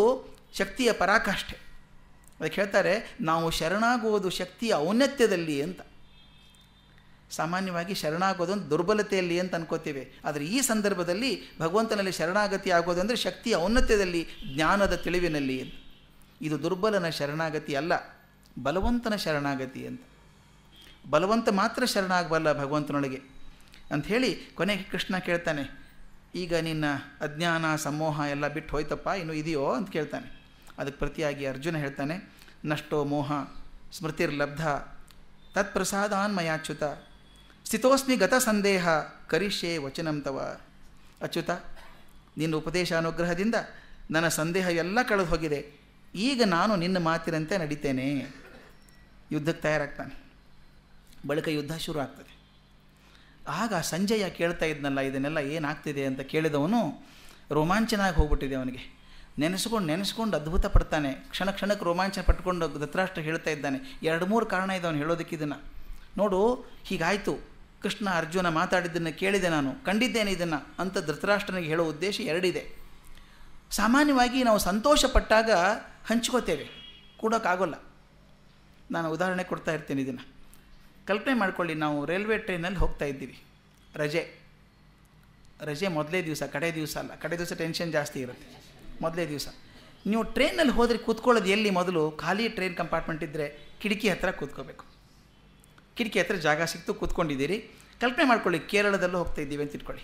ಶಕ್ತಿಯ ಪರಾಕಾಷ್ಠೆ ಅದಕ್ಕೆ ಹೇಳ್ತಾರೆ ನಾವು ಶರಣಾಗುವುದು ಶಕ್ತಿಯ ಔನ್ನತ್ಯದಲ್ಲಿ ಅಂತ ಸಾಮಾನ್ಯವಾಗಿ ಶರಣಾಗೋದೊಂದು ದುರ್ಬಲತೆಯಲ್ಲಿ ಅಂತ ಅನ್ಕೋತೀವಿ ಆದರೆ ಈ ಸಂದರ್ಭದಲ್ಲಿ ಭಗವಂತನಲ್ಲಿ ಶರಣಾಗತಿ ಆಗೋದು ಅಂದರೆ ಶಕ್ತಿಯ ಔನ್ನತ್ಯದಲ್ಲಿ ಜ್ಞಾನದ ತಿಳಿವಿನಲ್ಲಿ ಇದು ದುರ್ಬಲನ ಶರಣಾಗತಿ ಅಲ್ಲ ಬಲವಂತನ ಶರಣಾಗತಿ ಅಂತ ಬಲವಂತ ಮಾತ್ರ ಶರಣಾಗಬಲ್ಲ ಭಗವಂತನೊಳಗೆ ಅಂಥೇಳಿ ಕೊನೆಗೆ ಕೃಷ್ಣ ಕೇಳ್ತಾನೆ ಈಗ ನಿನ್ನ ಅಜ್ಞಾನ ಸಮೋಹ ಎಲ್ಲ ಬಿಟ್ಟು ಹೋಯ್ತಪ್ಪ ಇನ್ನು ಇದೆಯೋ ಅಂತ ಕೇಳ್ತಾನೆ ಅದಕ್ಕೆ ಪ್ರತಿಯಾಗಿ ಅರ್ಜುನ ಹೇಳ್ತಾನೆ ನಷ್ಟೋ ಮೋಹ ಸ್ಮೃತಿರ್ಲಬ್ಧ ತತ್ಪ್ರಸಾದಾನ್ಮಯಾಚ್ಯುತ ಸ್ಥಿತೋಸ್ಮಿ ಗತ ಸಂದೇಹ ಕರಿಷ್ಯೆ ವಚನಂತವ ಅಚ್ಯುತ ನಿನ್ನ ಉಪದೇಶ ಅನುಗ್ರಹದಿಂದ ನನ್ನ ಸಂದೇಹ ಎಲ್ಲ ಕಳೆದು ಹೋಗಿದೆ ಈಗ ನಾನು ನಿನ್ನ ಮಾತಿನಂತೆ ನಡೀತೇನೆ ಯುದ್ಧಕ್ಕೆ ತಯಾರಾಗ್ತಾನೆ ಬಳಿಕ ಯುದ್ಧ ಶುರು ಆಗ್ತದೆ ಆಗ ಸಂಜಯ ಕೇಳ್ತಾ ಇದ್ನಲ್ಲ ಇದನ್ನೆಲ್ಲ ಏನಾಗ್ತಿದೆ ಅಂತ ಕೇಳಿದವನು ರೋಮಾಂಚನಾಗಿ ಹೋಗ್ಬಿಟ್ಟಿದೆ ಅವನಿಗೆ ನೆನೆಸ್ಕೊಂಡು ನೆನೆಸ್ಕೊಂಡು ಅದ್ಭುತ ಪಡ್ತಾನೆ ಕ್ಷಣ ಕ್ಷಣಕ್ಕೆ ರೋಮಾಂಚನ ಪಟ್ಕೊಂಡು ದತ್ತರಾಷ್ಟ್ರ ಹೇಳ್ತಾ ಇದ್ದಾನೆ ಎರಡು ಮೂರು ಕಾರಣ ಇದೆ ಅವನು ನೋಡು ಹೀಗಾಯಿತು ಕೃಷ್ಣ ಅರ್ಜುನ ಮಾತಾಡಿದ್ದನ್ನು ಕೇಳಿದೆ ನಾನು ಕಂಡಿದ್ದೇನೆ ಇದನ್ನು ಅಂತ ಧೃತರಾಷ್ಟ್ರನಿಗೆ ಹೇಳೋ ಉದ್ದೇಶ ಎರಡಿದೆ ಸಾಮಾನ್ಯವಾಗಿ ನಾವು ಸಂತೋಷಪಟ್ಟಾಗ ಹಂಚ್ಕೋತೇವೆ ಕೂಡೋಕ್ಕಾಗೋಲ್ಲ ನಾನು ಉದಾಹರಣೆ ಕೊಡ್ತಾ ಇರ್ತೀನಿ ಇದನ್ನು ಕಲ್ಪನೆ ಮಾಡ್ಕೊಳ್ಳಿ ನಾವು ರೈಲ್ವೆ ಟ್ರೈನಲ್ಲಿ ಹೋಗ್ತಾ ಇದ್ದೀವಿ ರಜೆ ರಜೆ ಮೊದಲೇ ದಿವಸ ಕಡೆ ದಿವಸ ಅಲ್ಲ ಕಡೆ ದಿವಸ ಟೆನ್ಷನ್ ಜಾಸ್ತಿ ಇರುತ್ತೆ ಮೊದಲೇ ದಿವಸ ನೀವು ಟ್ರೈನಲ್ಲಿ ಹೋದರೆ ಕೂತ್ಕೊಳ್ಳೋದು ಎಲ್ಲಿ ಮೊದಲು ಖಾಲಿ ಟ್ರೈನ್ ಕಂಪಾರ್ಟ್ಮೆಂಟ್ ಇದ್ದರೆ ಕಿಟಕಿ ಹತ್ತಿರ ಕೂತ್ಕೋಬೇಕು ಕಿಟಕಿ ಹತ್ರ ಜಾಗ ಸಿಕ್ತು ಕೂತ್ಕೊಂಡಿದ್ದೀರಿ ಕಲ್ಪನೆ ಮಾಡ್ಕೊಳ್ಳಿ ಕೇರಳದಲ್ಲೂ ಹೋಗ್ತಾ ಇದ್ದೀವಿ ಅಂತ ಇಟ್ಕೊಳ್ಳಿ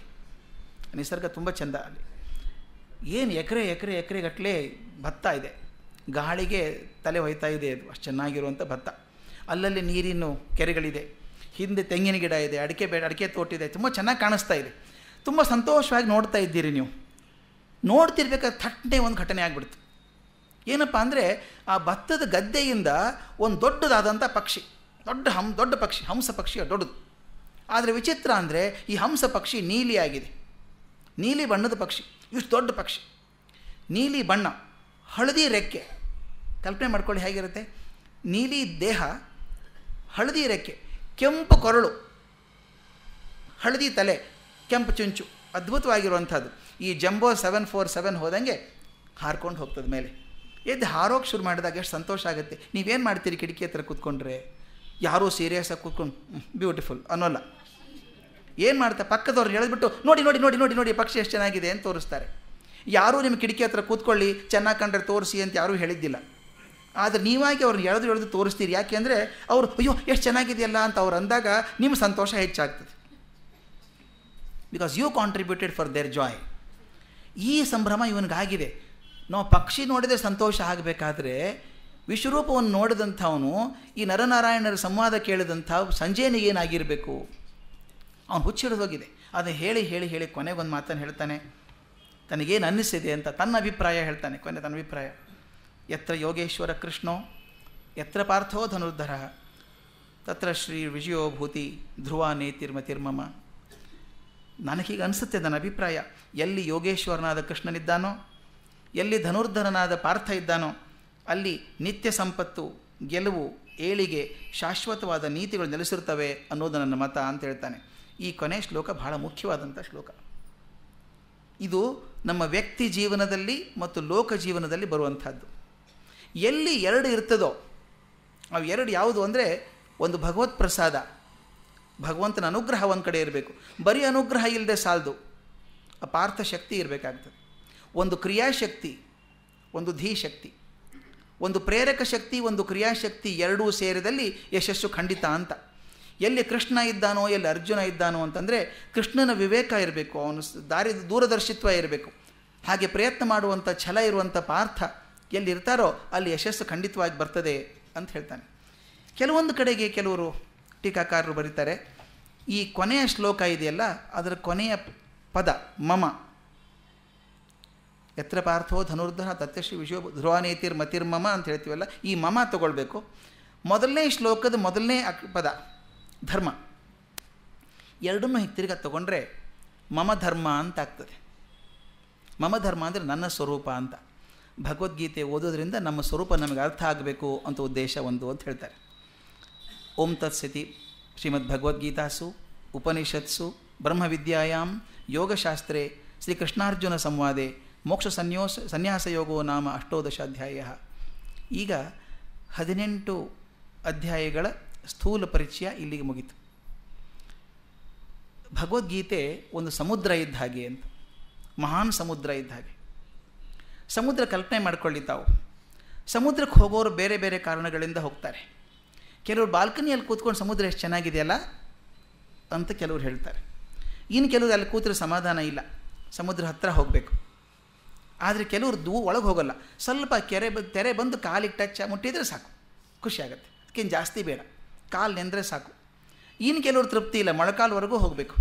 ನಿಸರ್ಗ ತುಂಬ ಚೆಂದ ಅಲ್ಲಿ ಏನು ಎಕರೆ ಎಕರೆ ಎಕರೆ ಗಟ್ಟಲೆ ಭತ್ತ ಇದೆ ಗಾಳಿಗೆ ತಲೆ ಹೊಯ್ತಾ ಇದೆ ಅದು ಅಷ್ಟು ಚೆನ್ನಾಗಿರುವಂಥ ಭತ್ತ ಅಲ್ಲಲ್ಲಿ ನೀರಿನ ಕೆರೆಗಳಿದೆ ಹಿಂದೆ ತೆಂಗಿನ ಗಿಡ ಇದೆ ಅಡಿಕೆ ಬೇಡ ಅಡಿಕೆ ತೋಟಿದೆ ತುಂಬ ಚೆನ್ನಾಗಿ ಕಾಣಿಸ್ತಾ ಇದೆ ತುಂಬ ಸಂತೋಷವಾಗಿ ನೋಡ್ತಾ ಇದ್ದೀರಿ ನೀವು ನೋಡ್ತಿರ್ಬೇಕಾದ ಥಟ್ಟನೆ ಒಂದು ಘಟನೆ ಆಗಿಬಿಡ್ತು ಏನಪ್ಪ ಅಂದರೆ ಆ ಭತ್ತದ ಗದ್ದೆಯಿಂದ ಒಂದು ದೊಡ್ಡದಾದಂಥ ಪಕ್ಷಿ ದೊಡ್ಡ ಹಂ ದೊಡ್ಡ ಪಕ್ಷಿ ಹಂಸ ಪಕ್ಷಿ ದೊಡ್ಡದು ಆದರೆ ವಿಚಿತ್ರ ಅಂದರೆ ಈ ಹಂಸ ಪಕ್ಷಿ ನೀಲಿಯಾಗಿದೆ ನೀಲಿ ಬಣ್ಣದ ಪಕ್ಷಿ ಇಷ್ಟು ದೊಡ್ಡ ಪಕ್ಷಿ ನೀಲಿ ಬಣ್ಣ ಹಳದಿ ರೆಕ್ಕೆ ಕಲ್ಪನೆ ಮಾಡ್ಕೊಳ್ಳಿ ಹೇಗಿರುತ್ತೆ ನೀಲಿ ದೇಹ ಹಳದಿ ರೆಕ್ಕೆ ಕೆಂಪು ಕೊರಳು ಹಳದಿ ತಲೆ ಕೆಂಪು ಚುಂಚು ಅದ್ಭುತವಾಗಿರುವಂಥದ್ದು ಈ ಜಂಬೋ ಸೆವೆನ್ ಫೋರ್ ಸೆವೆನ್ ಹೋದಂಗೆ ಹಾರ್ಕೊಂಡು ಹೋಗ್ತದ ಮೇಲೆ ಎದ್ದು ಹಾರೋಕೆ ಶುರು ಮಾಡಿದಾಗ ಎಷ್ಟು ಸಂತೋಷ ಆಗುತ್ತೆ ನೀವೇನು ಮಾಡ್ತೀರಿ ಕಿಟಕಿ ಹತ್ರ ಕೂತ್ಕೊಂಡ್ರೆ ಯಾರೋ ಆಗಿ ಕೂತ್ಕೊಂಡು ಬ್ಯೂಟಿಫುಲ್ ಅನ್ನೋಲ್ಲ ಏನು ಮಾಡ್ತಾರೆ ಪಕ್ಕದವ್ರನ್ನ ಎಳೆದ್ಬಿಟ್ಟು ನೋಡಿ ನೋಡಿ ನೋಡಿ ನೋಡಿ ನೋಡಿ ಪಕ್ಷಿ ಎಷ್ಟು ಚೆನ್ನಾಗಿದೆ ಅಂತ ತೋರಿಸ್ತಾರೆ ಯಾರೂ ನಿಮ್ಮ ಕಿಟಕಿ ಹತ್ರ ಕೂತ್ಕೊಳ್ಳಿ ಚೆನ್ನಾಗಿ ಕಂಡ್ರೆ ತೋರಿಸಿ ಅಂತ ಯಾರೂ ಹೇಳಿದ್ದಿಲ್ಲ ಆದರೆ ನೀವಾಗಿ ಅವ್ರನ್ನ ಎಳೆದು ಎಳೆದು ತೋರಿಸ್ತೀರಿ ಅಂದರೆ ಅವರು ಅಯ್ಯೋ ಎಷ್ಟು ಚೆನ್ನಾಗಿದೆಯಲ್ಲ ಅಂತ ಅವ್ರು ಅಂದಾಗ ನಿಮ್ಮ ಸಂತೋಷ ಹೆಚ್ಚಾಗ್ತದೆ because you contributed for their joy ಈ ಸಂಭ್ರಮ ಇವನಿಗಾಗಿದೆ ನಾವು ಪಕ್ಷಿ ನೋಡಿದರೆ ಸಂತೋಷ ಆಗಬೇಕಾದ್ರೆ ವಿಶ್ವರೂಪವನ್ನು ನೋಡಿದಂಥವನು ಈ ನರನಾರಾಯಣರ ಸಂವಾದ ಕೇಳಿದಂಥ ಸಂಜೆನಿಗೆ ಏನಾಗಿರಬೇಕು ಅವನು ಹೋಗಿದೆ ಅದು ಹೇಳಿ ಹೇಳಿ ಹೇಳಿ ಕೊನೆಗೊಂದು ಮಾತನ್ನು ಹೇಳ್ತಾನೆ ತನಗೇನು ಅನ್ನಿಸಿದೆ ಅಂತ ತನ್ನ ಅಭಿಪ್ರಾಯ ಹೇಳ್ತಾನೆ ಕೊನೆ ತನ್ನ ಅಭಿಪ್ರಾಯ ಎತ್ರ ಯೋಗೇಶ್ವರ ಕೃಷ್ಣೋ ಎತ್ರ ಪಾರ್ಥೋ ಧನುರ್ಧರ ತತ್ರ ಶ್ರೀ ವಿಜಯೋಭೂತಿ ಧ್ರುವ ನೇತಿರ್ಮ ತಿರ್ಮಮ ನನಗೀಗ ಅನಿಸುತ್ತೆ ನನ್ನ ಅಭಿಪ್ರಾಯ ಎಲ್ಲಿ ಯೋಗೇಶ್ವರನಾದ ಕೃಷ್ಣನಿದ್ದಾನೋ ಎಲ್ಲಿ ಧನುರ್ಧರನಾದ ಪಾರ್ಥ ಇದ್ದಾನೋ ಅಲ್ಲಿ ನಿತ್ಯ ಸಂಪತ್ತು ಗೆಲುವು ಏಳಿಗೆ ಶಾಶ್ವತವಾದ ನೀತಿಗಳು ನೆಲೆಸಿರ್ತವೆ ಅನ್ನೋದು ನನ್ನ ಮತ ಅಂತ ಹೇಳ್ತಾನೆ ಈ ಕೊನೆ ಶ್ಲೋಕ ಬಹಳ ಮುಖ್ಯವಾದಂಥ ಶ್ಲೋಕ ಇದು ನಮ್ಮ ವ್ಯಕ್ತಿ ಜೀವನದಲ್ಲಿ ಮತ್ತು ಲೋಕ ಜೀವನದಲ್ಲಿ ಬರುವಂಥದ್ದು ಎಲ್ಲಿ ಎರಡು ಇರ್ತದೋ ಅವು ಎರಡು ಯಾವುದು ಅಂದರೆ ಒಂದು ಭಗವತ್ ಪ್ರಸಾದ ಭಗವಂತನ ಅನುಗ್ರಹ ಒಂದು ಕಡೆ ಇರಬೇಕು ಬರೀ ಅನುಗ್ರಹ ಇಲ್ಲದೆ ಸಾಲದು ಅಪಾರ್ಥ ಶಕ್ತಿ ಇರಬೇಕಾಗ್ತದೆ ಒಂದು ಕ್ರಿಯಾಶಕ್ತಿ ಒಂದು ಧೀಶಕ್ತಿ ಒಂದು ಪ್ರೇರಕ ಶಕ್ತಿ ಒಂದು ಕ್ರಿಯಾಶಕ್ತಿ ಎರಡೂ ಸೇರಿದಲ್ಲಿ ಯಶಸ್ಸು ಖಂಡಿತ ಅಂತ ಎಲ್ಲಿ ಕೃಷ್ಣ ಇದ್ದಾನೋ ಎಲ್ಲಿ ಅರ್ಜುನ ಇದ್ದಾನೋ ಅಂತಂದರೆ ಕೃಷ್ಣನ ವಿವೇಕ ಇರಬೇಕು ಅವನು ದಾರಿ ದೂರದರ್ಶಿತ್ವ ಇರಬೇಕು ಹಾಗೆ ಪ್ರಯತ್ನ ಮಾಡುವಂಥ ಛಲ ಇರುವಂಥ ಪಾರ್ಥ ಎಲ್ಲಿರ್ತಾರೋ ಅಲ್ಲಿ ಯಶಸ್ಸು ಖಂಡಿತವಾಗಿ ಬರ್ತದೆ ಅಂತ ಹೇಳ್ತಾನೆ ಕೆಲವೊಂದು ಕಡೆಗೆ ಕೆಲವರು ಟೀಕಾಕಾರರು ಬರೀತಾರೆ ಈ ಕೊನೆಯ ಶ್ಲೋಕ ಇದೆಯಲ್ಲ ಅದರ ಕೊನೆಯ ಪದ ಮಮ ಎತ್ರ ಪಾರ್ಥೋ ಧನುರ್ಧನ ತತ್ಯಶ್ರೀ ವಿಶ್ವ ಮತಿರ್ ಮತಿರ್ಮಮ ಅಂತ ಹೇಳ್ತೀವಲ್ಲ ಈ ಮಮ ತಗೊಳ್ಬೇಕು ಮೊದಲನೇ ಶ್ಲೋಕದ ಮೊದಲನೇ ಅಕ್ ಪದ ಧರ್ಮ ಎರಡನ್ನು ತಿರ್ಗ ತಗೊಂಡ್ರೆ ಮಮ ಧರ್ಮ ಅಂತ ಆಗ್ತದೆ ಮಮ ಧರ್ಮ ಅಂದರೆ ನನ್ನ ಸ್ವರೂಪ ಅಂತ ಭಗವದ್ಗೀತೆ ಓದೋದ್ರಿಂದ ನಮ್ಮ ಸ್ವರೂಪ ನಮಗೆ ಅರ್ಥ ಆಗಬೇಕು ಅಂತ ಉದ್ದೇಶ ಒಂದು ಅಂತ ಹೇಳ್ತಾರೆ ಓಂ ತತ್ಸತಿ ಶ್ರೀಮದ್ ಭಗವದ್ಗೀತಾಸು ಉಪನಿಷತ್ಸು ಬ್ರಹ್ಮವಿದ್ಯಾಯಾಮ್ ಯೋಗಶಾಸ್ತ್ರೇ ಕೃಷ್ಣಾರ್ಜುನ ಸಂವಾದೆ ಮೋಕ್ಷ ಸನ್ಯೋಸ ಸನ್ಯಾಸ ಯೋಗೋ ನಾಮ ಅಷ್ಟೋದಶಾಧ್ಯಾಯ ಈಗ ಹದಿನೆಂಟು ಅಧ್ಯಾಯಗಳ ಸ್ಥೂಲ ಪರಿಚಯ ಇಲ್ಲಿಗೆ ಮುಗಿತು ಭಗವದ್ಗೀತೆ ಒಂದು ಸಮುದ್ರ ಇದ್ದ ಹಾಗೆ ಅಂತ ಮಹಾನ್ ಸಮುದ್ರ ಇದ್ದ ಹಾಗೆ ಸಮುದ್ರ ಕಲ್ಪನೆ ಮಾಡ್ಕೊಳ್ಳಿ ತಾವು ಸಮುದ್ರಕ್ಕೆ ಹೋಗೋರು ಬೇರೆ ಬೇರೆ ಕಾರಣಗಳಿಂದ ಹೋಗ್ತಾರೆ ಕೆಲವರು ಬಾಲ್ಕನಿಯಲ್ಲಿ ಕೂತ್ಕೊಂಡು ಸಮುದ್ರ ಎಷ್ಟು ಚೆನ್ನಾಗಿದೆಯಲ್ಲ ಅಂತ ಕೆಲವರು ಹೇಳ್ತಾರೆ ಇನ್ನು ಕೆಲವರು ಅಲ್ಲಿ ಕೂತ್ರೆ ಸಮಾಧಾನ ಇಲ್ಲ ಸಮುದ್ರ ಹತ್ತಿರ ಹೋಗಬೇಕು ಆದರೆ ದೂ ಒಳಗೆ ಹೋಗೋಲ್ಲ ಸ್ವಲ್ಪ ಕೆರೆ ಬ ತೆರೆ ಬಂದು ಕಾಲಿಗೆ ಟಚ್ ಮುಟ್ಟಿದರೆ ಸಾಕು ಖುಷಿಯಾಗುತ್ತೆ ಅದಕ್ಕೇನು ಜಾಸ್ತಿ ಬೇಡ ಕಾಲು ನೆಂದರೆ ಸಾಕು ಇನ್ನು ಕೆಲವ್ರು ತೃಪ್ತಿ ಇಲ್ಲ ಮೊಳಕಾಲ್ವರೆಗೂ ಹೋಗಬೇಕು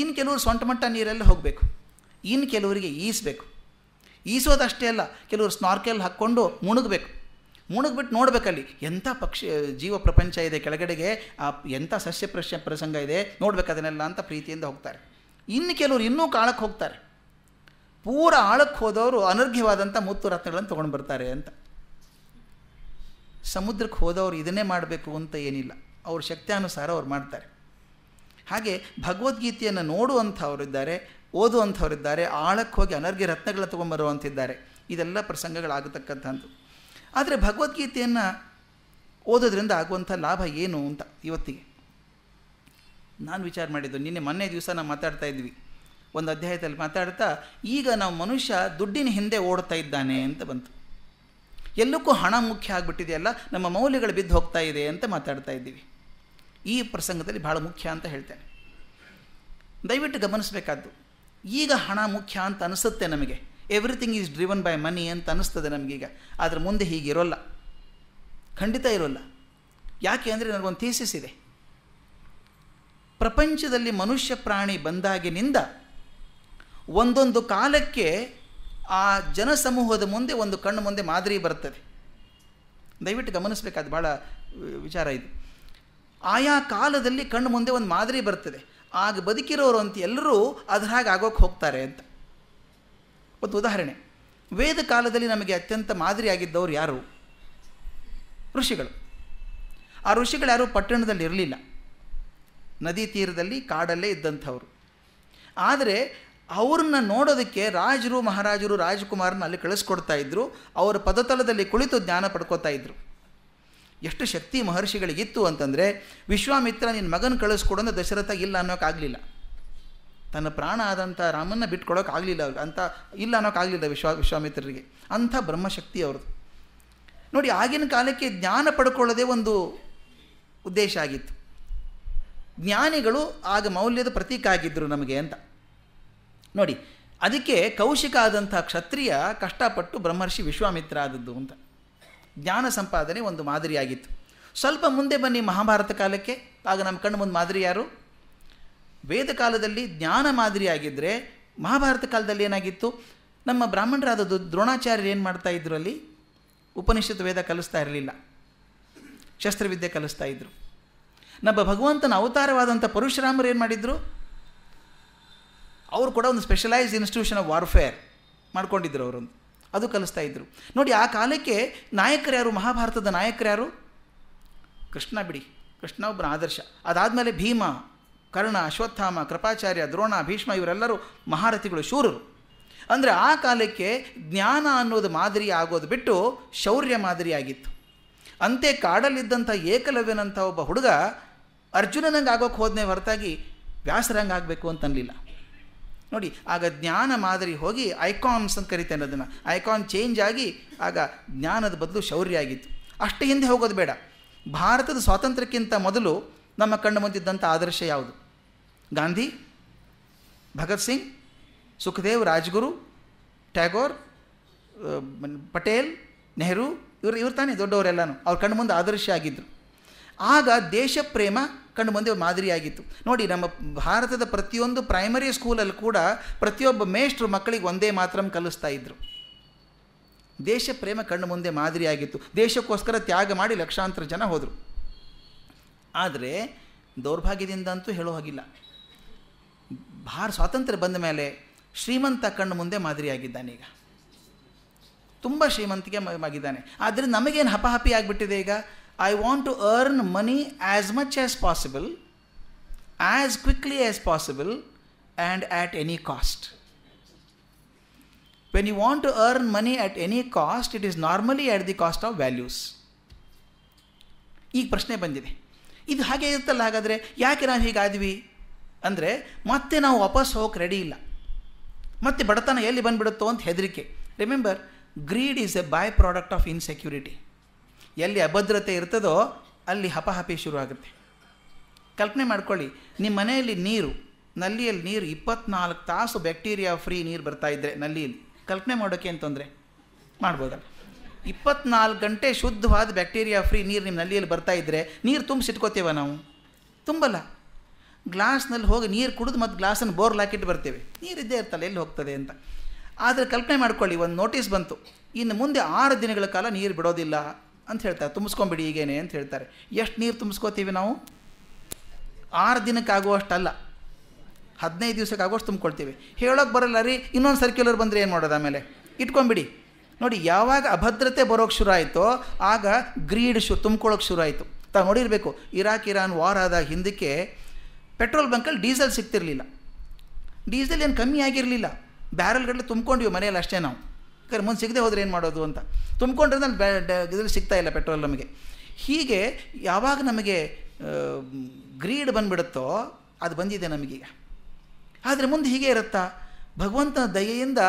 ಇನ್ನು ಕೆಲವ್ರು ಸೊಂಟ ಮಟ್ಟ ನೀರಲ್ಲೇ ಹೋಗಬೇಕು ಇನ್ನು ಕೆಲವರಿಗೆ ಈಸಬೇಕು ಈಸೋದಷ್ಟೇ ಅಲ್ಲ ಕೆಲವರು ಸ್ನಾರ್ಕೆಲ್ ಹಾಕ್ಕೊಂಡು ಮುಣುಗಬೇಕು ಮುಣುಗ್ಬಿಟ್ಟು ನೋಡಬೇಕಲ್ಲಿ ಎಂಥ ಪಕ್ಷಿ ಜೀವ ಪ್ರಪಂಚ ಇದೆ ಕೆಳಗಡೆಗೆ ಆ ಎಂಥ ಸಸ್ಯ ಪ್ರಸಂಗ ಇದೆ ನೋಡಬೇಕು ಅದನ್ನೆಲ್ಲ ಅಂತ ಪ್ರೀತಿಯಿಂದ ಹೋಗ್ತಾರೆ ಇನ್ನು ಕೆಲವರು ಇನ್ನೂ ಕಾಳಕ್ಕೆ ಹೋಗ್ತಾರೆ ಪೂರ ಆಳಕ್ಕೆ ಹೋದವರು ಅನರ್ಘ್ಯವಾದಂಥ ಮುತ್ತು ರತ್ನಗಳನ್ನು ತೊಗೊಂಡು ಬರ್ತಾರೆ ಅಂತ ಸಮುದ್ರಕ್ಕೆ ಹೋದವರು ಇದನ್ನೇ ಮಾಡಬೇಕು ಅಂತ ಏನಿಲ್ಲ ಅವ್ರ ಶಕ್ತಿಯಾನುಸಾರ ಅವ್ರು ಮಾಡ್ತಾರೆ ಹಾಗೆ ಭಗವದ್ಗೀತೆಯನ್ನು ನೋಡುವಂಥವರಿದ್ದಾರೆ ಓದುವಂಥವರಿದ್ದಾರೆ ಆಳಕ್ಕೆ ಹೋಗಿ ಅನರ್ಘ್ಯ ರತ್ನಗಳನ್ನು ತೊಗೊಂಬರುವಂತಿದ್ದಾರೆ ಇದೆಲ್ಲ ಪ್ರಸಂಗಗಳಾಗತಕ್ಕಂಥದ್ದು ಆದರೆ ಭಗವದ್ಗೀತೆಯನ್ನು ಓದೋದ್ರಿಂದ ಆಗುವಂಥ ಲಾಭ ಏನು ಅಂತ ಇವತ್ತಿಗೆ ನಾನು ವಿಚಾರ ಮಾಡಿದ್ದು ನಿನ್ನೆ ಮೊನ್ನೆ ದಿವಸ ನಾವು ಮಾತಾಡ್ತಾ ಇದ್ವಿ ಒಂದು ಅಧ್ಯಾಯದಲ್ಲಿ ಮಾತಾಡ್ತಾ ಈಗ ನಾವು ಮನುಷ್ಯ ದುಡ್ಡಿನ ಹಿಂದೆ ಓಡ್ತಾ ಇದ್ದಾನೆ ಅಂತ ಬಂತು ಎಲ್ಲಕ್ಕೂ ಹಣ ಮುಖ್ಯ ಆಗಿಬಿಟ್ಟಿದೆಯಲ್ಲ ನಮ್ಮ ಮೌಲ್ಯಗಳು ಬಿದ್ದು ಹೋಗ್ತಾ ಇದೆ ಅಂತ ಮಾತಾಡ್ತಾ ಇದ್ದೀವಿ ಈ ಪ್ರಸಂಗದಲ್ಲಿ ಭಾಳ ಮುಖ್ಯ ಅಂತ ಹೇಳ್ತೇನೆ ದಯವಿಟ್ಟು ಗಮನಿಸಬೇಕಾದ್ದು ಈಗ ಹಣ ಮುಖ್ಯ ಅಂತ ಅನಿಸುತ್ತೆ ನಮಗೆ everything is driven by money ಅಂತ ಅನಿಸ್ತದೆ ನಮಗೀಗ ಆದ್ರೆ ಮುಂದೆ ಹೀಗಿರೋಲ್ಲ ಖಂಡಿತ ಇರೋಲ್ಲ ಯಾಕೆ ಅಂದರೆ ನನಗೊಂದು ಥೀಸಿಸ್ ಇದೆ ಪ್ರಪಂಚದಲ್ಲಿ ಮನುಷ್ಯ ಪ್ರಾಣಿ ಬಂದಾಗಿನಿಂದ ಒಂದೊಂದು ಕಾಲಕ್ಕೆ ಆ ಜನಸಮೂಹದ ಮುಂದೆ ಒಂದು ಕಣ್ಣು ಮುಂದೆ ಮಾದರಿ ಬರ್ತದೆ ದಯವಿಟ್ಟು ಗಮನಿಸಬೇಕಾದ ಭಾಳ ವಿಚಾರ ಇದು ಆಯಾ ಕಾಲದಲ್ಲಿ ಕಣ್ಣು ಮುಂದೆ ಒಂದು ಮಾದರಿ ಬರ್ತದೆ ಆಗ ಬದುಕಿರೋರು ಅಂತ ಎಲ್ಲರೂ ಅದ್ರ ಹಾಗೆ ಆಗೋಕ್ಕೆ ಹೋಗ್ತಾರೆ ಅಂತ ಒಂದು ಉದಾಹರಣೆ ವೇದ ಕಾಲದಲ್ಲಿ ನಮಗೆ ಅತ್ಯಂತ ಮಾದರಿಯಾಗಿದ್ದವರು ಯಾರು ಋಷಿಗಳು ಆ ಋಷಿಗಳು ಯಾರೂ ಪಟ್ಟಣದಲ್ಲಿ ಇರಲಿಲ್ಲ ನದಿ ತೀರದಲ್ಲಿ ಕಾಡಲ್ಲೇ ಇದ್ದಂಥವ್ರು ಆದರೆ ಅವ್ರನ್ನ ನೋಡೋದಕ್ಕೆ ರಾಜರು ಮಹಾರಾಜರು ರಾಜಕುಮಾರನ ಅಲ್ಲಿ ಕಳಿಸ್ಕೊಡ್ತಾ ಇದ್ದರು ಅವರ ಪದತಲದಲ್ಲಿ ಕುಳಿತು ಜ್ಞಾನ ಪಡ್ಕೋತಾ ಇದ್ದರು ಎಷ್ಟು ಶಕ್ತಿ ಮಹರ್ಷಿಗಳಿಗಿತ್ತು ಅಂತಂದರೆ ವಿಶ್ವಾಮಿತ್ರ ನಿನ್ನ ಮಗನ ಅಂದರೆ ದಶರಥ ಇಲ್ಲ ಅನ್ನೋಕ್ಕಾಗಲಿಲ್ಲ ತನ್ನ ಪ್ರಾಣ ಆದಂಥ ರಾಮನ್ನ ಬಿಟ್ಕೊಡೋಕ್ಕಾಗಲಿಲ್ಲ ಅವ್ರಿಗೆ ಅಂತ ಇಲ್ಲ ಅನ್ನೋಕ್ಕಾಗಲಿಲ್ಲ ವಿಶ್ವ ವಿಶ್ವಾಮಿತ್ರರಿಗೆ ಅಂಥ ಬ್ರಹ್ಮಶಕ್ತಿ ಅವ್ರದ್ದು ನೋಡಿ ಆಗಿನ ಕಾಲಕ್ಕೆ ಜ್ಞಾನ ಪಡ್ಕೊಳ್ಳೋದೇ ಒಂದು ಉದ್ದೇಶ ಆಗಿತ್ತು ಜ್ಞಾನಿಗಳು ಆಗ ಮೌಲ್ಯದ ಪ್ರತೀಕ ಆಗಿದ್ದರು ನಮಗೆ ಅಂತ ನೋಡಿ ಅದಕ್ಕೆ ಕೌಶಿಕ ಆದಂಥ ಕ್ಷತ್ರಿಯ ಕಷ್ಟಪಟ್ಟು ಬ್ರಹ್ಮರ್ಷಿ ವಿಶ್ವಾಮಿತ್ರ ಆದದ್ದು ಅಂತ ಜ್ಞಾನ ಸಂಪಾದನೆ ಒಂದು ಮಾದರಿಯಾಗಿತ್ತು ಸ್ವಲ್ಪ ಮುಂದೆ ಬನ್ನಿ ಮಹಾಭಾರತ ಕಾಲಕ್ಕೆ ಆಗ ನಮ್ಮ ಕಣ್ಣು ಮುಂದೆ ಮಾದರಿ ಯಾರು ವೇದ ಕಾಲದಲ್ಲಿ ಜ್ಞಾನ ಮಾದರಿಯಾಗಿದ್ದರೆ ಮಹಾಭಾರತ ಕಾಲದಲ್ಲಿ ಏನಾಗಿತ್ತು ನಮ್ಮ ಬ್ರಾಹ್ಮಣರಾದದ್ದು ದ್ರೋಣಾಚಾರ್ಯರು ಏನು ಮಾಡ್ತಾ ಇದ್ರು ಅಲ್ಲಿ ಉಪನಿಷತ್ ವೇದ ಕಲಿಸ್ತಾ ಇರಲಿಲ್ಲ ಶಸ್ತ್ರವಿದ್ಯೆ ಕಲಿಸ್ತಾ ಇದ್ರು ನಮ್ಮ ಭಗವಂತನ ಅವತಾರವಾದಂಥ ಪರಶುರಾಮರು ಏನು ಮಾಡಿದರು ಅವರು ಕೂಡ ಒಂದು ಸ್ಪೆಷಲೈಸ್ಡ್ ಇನ್ಸ್ಟಿಟ್ಯೂಷನ್ ಆಫ್ ವಾರ್ಫೇರ್ ಮಾಡ್ಕೊಂಡಿದ್ರು ಅವರೊಂದು ಅದು ಕಲಿಸ್ತಾ ಇದ್ದರು ನೋಡಿ ಆ ಕಾಲಕ್ಕೆ ನಾಯಕರು ಯಾರು ಮಹಾಭಾರತದ ನಾಯಕರು ಯಾರು ಕೃಷ್ಣ ಬಿಡಿ ಕೃಷ್ಣ ಒಬ್ಬನ ಆದರ್ಶ ಅದಾದಮೇಲೆ ಭೀಮ ಕರ್ಣ ಅಶ್ವತ್ಥಾಮ ಕೃಪಾಚಾರ್ಯ ದ್ರೋಣ ಭೀಷ್ಮ ಇವರೆಲ್ಲರೂ ಮಹಾರಥಿಗಳು ಶೂರರು ಅಂದರೆ ಆ ಕಾಲಕ್ಕೆ ಜ್ಞಾನ ಅನ್ನೋದು ಮಾದರಿ ಆಗೋದು ಬಿಟ್ಟು ಶೌರ್ಯ ಮಾದರಿಯಾಗಿತ್ತು ಅಂತೆ ಕಾಡಲ್ಲಿದ್ದಂಥ ಏಕಲವ್ಯನಂಥ ಒಬ್ಬ ಹುಡುಗ ಅರ್ಜುನನಂಗೆ ಆಗೋಕ್ಕೆ ಹೋದನೇ ಹೊರತಾಗಿ ವ್ಯಾಸರಂಗಾಗಬೇಕು ಅಂತನಲಿಲ್ಲ ನೋಡಿ ಆಗ ಜ್ಞಾನ ಮಾದರಿ ಹೋಗಿ ಐಕಾನ್ಸ್ ಅಂತ ಕರಿತೇನೆ ಅದನ್ನು ಐಕಾನ್ ಚೇಂಜ್ ಆಗಿ ಆಗ ಜ್ಞಾನದ ಬದಲು ಶೌರ್ಯ ಆಗಿತ್ತು ಅಷ್ಟು ಹಿಂದೆ ಹೋಗೋದು ಬೇಡ ಭಾರತದ ಸ್ವಾತಂತ್ರ್ಯಕ್ಕಿಂತ ಮೊದಲು ನಮ್ಮ ಕಂಡು ಬಂದಿದ್ದಂಥ ಆದರ್ಶ ಯಾವುದು ಗಾಂಧಿ ಭಗತ್ ಸಿಂಗ್ ಸುಖದೇವ್ ರಾಜ್ಗುರು ಟ್ಯಾಗೋರ್ ಪಟೇಲ್ ನೆಹರು ಇವರು ಇವ್ರು ತಾನೇ ದೊಡ್ಡವರೆಲ್ಲನೂ ಅವ್ರ ಕಣ್ಣು ಮುಂದೆ ಆದರ್ಶ ಆಗಿದ್ದರು ಆಗ ದೇಶ ಪ್ರೇಮ ಕಣ್ಣು ಮುಂದೆ ಮಾದರಿಯಾಗಿತ್ತು ನೋಡಿ ನಮ್ಮ ಭಾರತದ ಪ್ರತಿಯೊಂದು ಪ್ರೈಮರಿ ಸ್ಕೂಲಲ್ಲಿ ಕೂಡ ಪ್ರತಿಯೊಬ್ಬ ಮೇಷ್ಟ್ರು ಮಕ್ಕಳಿಗೆ ಒಂದೇ ಮಾತ್ರ ಕಲಿಸ್ತಾ ಇದ್ದರು ದೇಶ ಪ್ರೇಮ ಕಣ್ಣು ಮುಂದೆ ಮಾದರಿಯಾಗಿತ್ತು ದೇಶಕ್ಕೋಸ್ಕರ ತ್ಯಾಗ ಮಾಡಿ ಲಕ್ಷಾಂತರ ಜನ ಹೋದರು ಆದರೆ ದೌರ್ಭಾಗ್ಯದಿಂದ ಅಂತೂ ಹೇಳೋ ಹಾಗಿಲ್ಲ ಭಾರ ಸ್ವಾತಂತ್ರ್ಯ ಬಂದ ಮೇಲೆ ಶ್ರೀಮಂತ ಕಣ್ಣು ಮುಂದೆ ಮಾದರಿಯಾಗಿದ್ದಾನೆ ಈಗ ತುಂಬ ಶ್ರೀಮಂತಿಗೆ ಆಗಿದ್ದಾನೆ ಆದರೆ ನಮಗೇನು ಹಪಹಪಿ ಆಗಿಬಿಟ್ಟಿದೆ ಈಗ I want to earn money as much as possible, as quickly as possible, and at any cost. When you want to earn money at any cost, it is normally at the cost of values. ಈಗ ಪ್ರಶ್ನೆ ಬಂದಿದೆ ಇದು ಹಾಗೆ ಇರುತ್ತಲ್ಲ ಹಾಗಾದರೆ ಯಾಕೆ ನಾವು ಹೀಗಾದ್ವಿ ಅಂದರೆ ಮತ್ತೆ ನಾವು ವಾಪಸ್ ಹೋಗಕ್ಕೆ ರೆಡಿ ಇಲ್ಲ ಮತ್ತೆ ಬಡತನ ಎಲ್ಲಿ ಬಂದುಬಿಡುತ್ತೋ ಅಂತ ಹೆದರಿಕೆ remember greed is a byproduct of insecurity ಎಲ್ಲಿ ಅಭದ್ರತೆ ಇರ್ತದೋ ಅಲ್ಲಿ ಹಪಹಪಿ ಶುರುವಾಗುತ್ತೆ ಕಲ್ಪನೆ ಮಾಡ್ಕೊಳ್ಳಿ ನಿಮ್ಮ ಮನೆಯಲ್ಲಿ ನೀರು ನಲ್ಲಿಯಲ್ಲಿ ನೀರು ಇಪ್ಪತ್ನಾಲ್ಕು ತಾಸು ಬ್ಯಾಕ್ಟೀರಿಯಾ ಫ್ರೀ ನೀರು ಬರ್ತಾ ಇದ್ದರೆ ನಲ್ಲಿಯಲ್ಲಿ ಕಲ್ಪನೆ ಮಾಡೋಕ್ಕೆ ಅಂತಂದರೆ ಮಾಡ್ಬೋದಲ್ಲ ಇಪ್ಪತ್ನಾಲ್ಕು ಗಂಟೆ ಶುದ್ಧವಾದ ಬ್ಯಾಕ್ಟೀರಿಯಾ ಫ್ರೀ ನೀರು ನಿಮ್ಮ ನಲ್ಲಿಯಲ್ಲಿ ಬರ್ತಾ ಇದ್ದರೆ ನೀರು ತುಂಬಿಸಿಟ್ಕೋತೀವ ನಾವು ತುಂಬಲ್ಲ ಗ್ಲಾಸ್ನಲ್ಲಿ ಹೋಗಿ ನೀರು ಕುಡಿದು ಮತ್ತು ಗ್ಲಾಸನ್ನು ಬೋರ್ಲ್ ಹಾಕಿಟ್ಟು ಬರ್ತೇವೆ ನೀರಿದ್ದೇ ಇರ್ತಲ್ಲ ಎಲ್ಲಿ ಹೋಗ್ತದೆ ಅಂತ ಆದರೆ ಕಲ್ಪನೆ ಮಾಡ್ಕೊಳ್ಳಿ ಒಂದು ನೋಟಿಸ್ ಬಂತು ಇನ್ನು ಮುಂದೆ ಆರು ದಿನಗಳ ಕಾಲ ನೀರು ಬಿಡೋದಿಲ್ಲ ಅಂತ ಹೇಳ್ತಾರೆ ತುಂಬಿಸ್ಕೊಂಬಿಡಿ ಈಗೇನೆ ಅಂತ ಹೇಳ್ತಾರೆ ಎಷ್ಟು ನೀರು ತುಂಬಿಸ್ಕೋತೀವಿ ನಾವು ಆರು ದಿನಕ್ಕಾಗುವಷ್ಟಲ್ಲ ಹದಿನೈದು ದಿವಸಕ್ಕಾಗುವಷ್ಟು ಆಗುವಷ್ಟು ತುಂಬಿಕೊಳ್ತೀವಿ ಹೇಳೋಕ್ಕೆ ಬರಲ್ಲ ರೀ ಇನ್ನೊಂದು ಸರ್ಕ್ಯುಲರ್ ಬಂದರೆ ಏನು ಮಾಡೋದು ಆಮೇಲೆ ಇಟ್ಕೊಂಬಿಡಿ ನೋಡಿ ಯಾವಾಗ ಅಭದ್ರತೆ ಬರೋಕ್ಕೆ ಶುರು ಆಯಿತೋ ಆಗ ಗ್ರೀಡ್ ಶು ತುಂಬ್ಕೊಳ್ಳೋಕೆ ಶುರು ಆಯಿತು ತಾವು ನೋಡಿರಬೇಕು ಇರಾಕ್ ಇರಾನ್ ವಾರ್ ಆದ ಹಿಂದಕ್ಕೆ ಪೆಟ್ರೋಲ್ ಬಂಕಲ್ಲಿ ಡೀಸೆಲ್ ಸಿಗ್ತಿರಲಿಲ್ಲ ಡೀಸೆಲ್ ಏನು ಕಮ್ಮಿ ಆಗಿರಲಿಲ್ಲ ಬ್ಯಾರಲ್ಗಳಲ್ಲಿ ತುಂಬ್ಕೊಂಡ್ವಿ ಮನೆಯಲ್ಲಿ ಅಷ್ಟೇ ನಾವು ಖರೆ ಮುಂದೆ ಸಿಗದೆ ಹೋದರೆ ಏನು ಮಾಡೋದು ಅಂತ ತುಂಬಿಕೊಂಡ್ರೆ ನಾನು ಇದರಲ್ಲಿ ಸಿಗ್ತಾ ಇಲ್ಲ ಪೆಟ್ರೋಲ್ ನಮಗೆ ಹೀಗೆ ಯಾವಾಗ ನಮಗೆ ಗ್ರೀಡ್ ಬಂದುಬಿಡುತ್ತೋ ಅದು ಬಂದಿದೆ ನಮಗೀಗ ಆದರೆ ಮುಂದೆ ಹೀಗೆ ಇರುತ್ತಾ ಭಗವಂತನ ದಯೆಯಿಂದ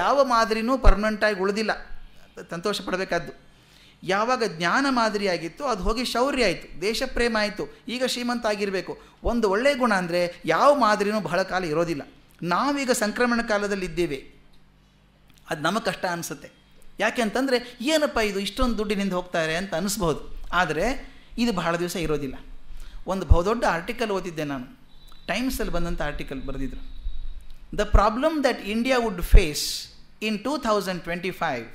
ಯಾವ ಮಾದರಿನೂ ಪರ್ಮನೆಂಟಾಗಿ ಉಳಿದಿಲ್ಲ ಸಂತೋಷ ಪಡಬೇಕಾದ್ದು ಯಾವಾಗ ಜ್ಞಾನ ಮಾದರಿಯಾಗಿತ್ತು ಅದು ಹೋಗಿ ಶೌರ್ಯ ಆಯಿತು ದೇಶ ಪ್ರೇಮ ಆಯಿತು ಈಗ ಶ್ರೀಮಂತ ಆಗಿರಬೇಕು ಒಂದು ಒಳ್ಳೆಯ ಗುಣ ಅಂದರೆ ಯಾವ ಮಾದರಿನೂ ಬಹಳ ಕಾಲ ಇರೋದಿಲ್ಲ ನಾವೀಗ ಸಂಕ್ರಮಣ ಕಾಲದಲ್ಲಿದ್ದೇವೆ ಅದು ನಮಗೆ ಕಷ್ಟ ಅನಿಸುತ್ತೆ ಯಾಕೆ ಅಂತಂದರೆ ಏನಪ್ಪ ಇದು ಇಷ್ಟೊಂದು ದುಡ್ಡಿನಿಂದ ಹೋಗ್ತಾರೆ ಅಂತ ಅನಿಸ್ಬೋದು ಆದರೆ ಇದು ಬಹಳ ದಿವಸ ಇರೋದಿಲ್ಲ ಒಂದು ಬಹುದೊಡ್ಡ ಆರ್ಟಿಕಲ್ ಓದಿದ್ದೆ ನಾನು ಟೈಮ್ಸಲ್ಲಿ ಬಂದಂಥ ಆರ್ಟಿಕಲ್ ಬರೆದಿದ್ದರು the problem that India would face in two thousand twenty five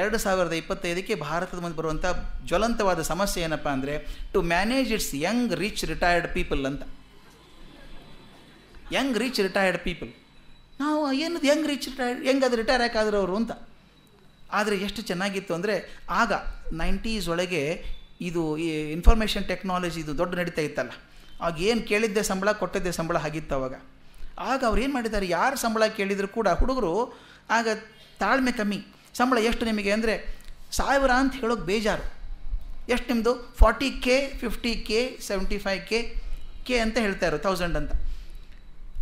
ಎರಡು ಸಾವಿರದ ಇಪ್ಪತ್ತೈದಕ್ಕೆ ಭಾರತದ ಮುಂದೆ ಬರುವಂಥ ಜ್ವಲಂತವಾದ ಸಮಸ್ಯೆ ಏನಪ್ಪ ಅಂದರೆ to manage it's young rich retired people ಅಂತ ಯಂಗ್ ರಿಚ್ ರಿಟೈರ್ಡ್ ಪೀಪಲ್ ನಾವು ಏನದು ಹೆಂಗೆ ರೀಚ್ ರಿಟೈರ್ ಹೆಂಗೆ ಅದು ರಿಟೈರ್ ಯಾಕಾದ್ರು ಅವರು ಅಂತ ಆದರೆ ಎಷ್ಟು ಚೆನ್ನಾಗಿತ್ತು ಅಂದರೆ ಆಗ ನೈಂಟೀಸ್ ಒಳಗೆ ಇದು ಈ ಇನ್ಫಾರ್ಮೇಷನ್ ಟೆಕ್ನಾಲಜಿ ಇದು ದೊಡ್ಡ ನಡೀತಾ ಇತ್ತಲ್ಲ ಆಗ ಏನು ಕೇಳಿದ್ದೆ ಸಂಬಳ ಕೊಟ್ಟಿದ್ದೆ ಸಂಬಳ ಆಗಿತ್ತು ಅವಾಗ ಆಗ ಅವ್ರು ಏನು ಮಾಡಿದ್ದಾರೆ ಯಾರು ಸಂಬಳ ಕೇಳಿದರೂ ಕೂಡ ಹುಡುಗರು ಆಗ ತಾಳ್ಮೆ ಕಮ್ಮಿ ಸಂಬಳ ಎಷ್ಟು ನಿಮಗೆ ಅಂದರೆ ಸಾವಿರ ಅಂತ ಹೇಳೋಕ್ಕೆ ಬೇಜಾರು ಎಷ್ಟು ನಿಮ್ಮದು forty K fifty K seventy five K K ಅಂತ ಹೇಳ್ತಾಯಿರು ತೌಸಂಡ್ ಅಂತ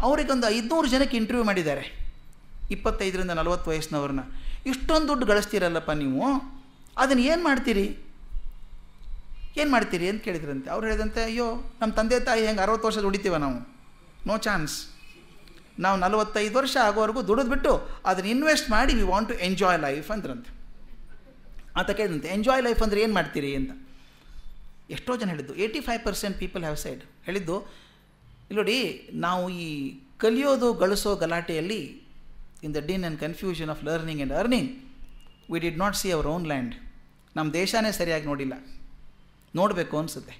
ಅವರಿಗೊಂದು ಐದುನೂರು ಜನಕ್ಕೆ ಇಂಟರ್ವ್ಯೂ ಮಾಡಿದ್ದಾರೆ ಇಪ್ಪತ್ತೈದರಿಂದ ನಲವತ್ತು ವಯಸ್ಸಿನವ್ರನ್ನ ಇಷ್ಟೊಂದು ದುಡ್ಡು ಗಳಿಸ್ತೀರಲ್ಲಪ್ಪ ನೀವು ಅದನ್ನು ಏನು ಮಾಡ್ತೀರಿ ಏನು ಮಾಡ್ತೀರಿ ಅಂತ ಕೇಳಿದ್ರಂತೆ ಅವ್ರು ಹೇಳಿದಂತೆ ಅಯ್ಯೋ ನಮ್ಮ ತಂದೆ ತಾಯಿ ಹೆಂಗೆ ಅರವತ್ತು ವರ್ಷ ದುಡಿತೀವ ನಾವು ನೋ ಚಾನ್ಸ್ ನಾವು ನಲವತ್ತೈದು ವರ್ಷ ಆಗೋವರೆಗೂ ದುಡಿದು ಬಿಟ್ಟು ಅದನ್ನು ಇನ್ವೆಸ್ಟ್ ಮಾಡಿ we want to enjoy life ಅಂದ್ರಂತೆ ಆತ ಕೇಳಿದಂತೆ ಎಂಜಾಯ್ ಲೈಫ್ ಅಂದರೆ ಏನು ಮಾಡ್ತೀರಿ ಅಂತ ಎಷ್ಟೋ ಜನ ಹೇಳಿದ್ದು eighty five percent people have said ಹೇಳಿದ್ದು ಇಲ್ಲಿ ನೋಡಿ ನಾವು ಈ ಕಲಿಯೋದು ಗಳಿಸೋ ಗಲಾಟೆಯಲ್ಲಿ in the din and confusion of learning and earning we did not see our own land ನಮ್ಮ ದೇಶನೇ ಸರಿಯಾಗಿ ನೋಡಿಲ್ಲ ನೋಡಬೇಕು ಅನಿಸುತ್ತೆ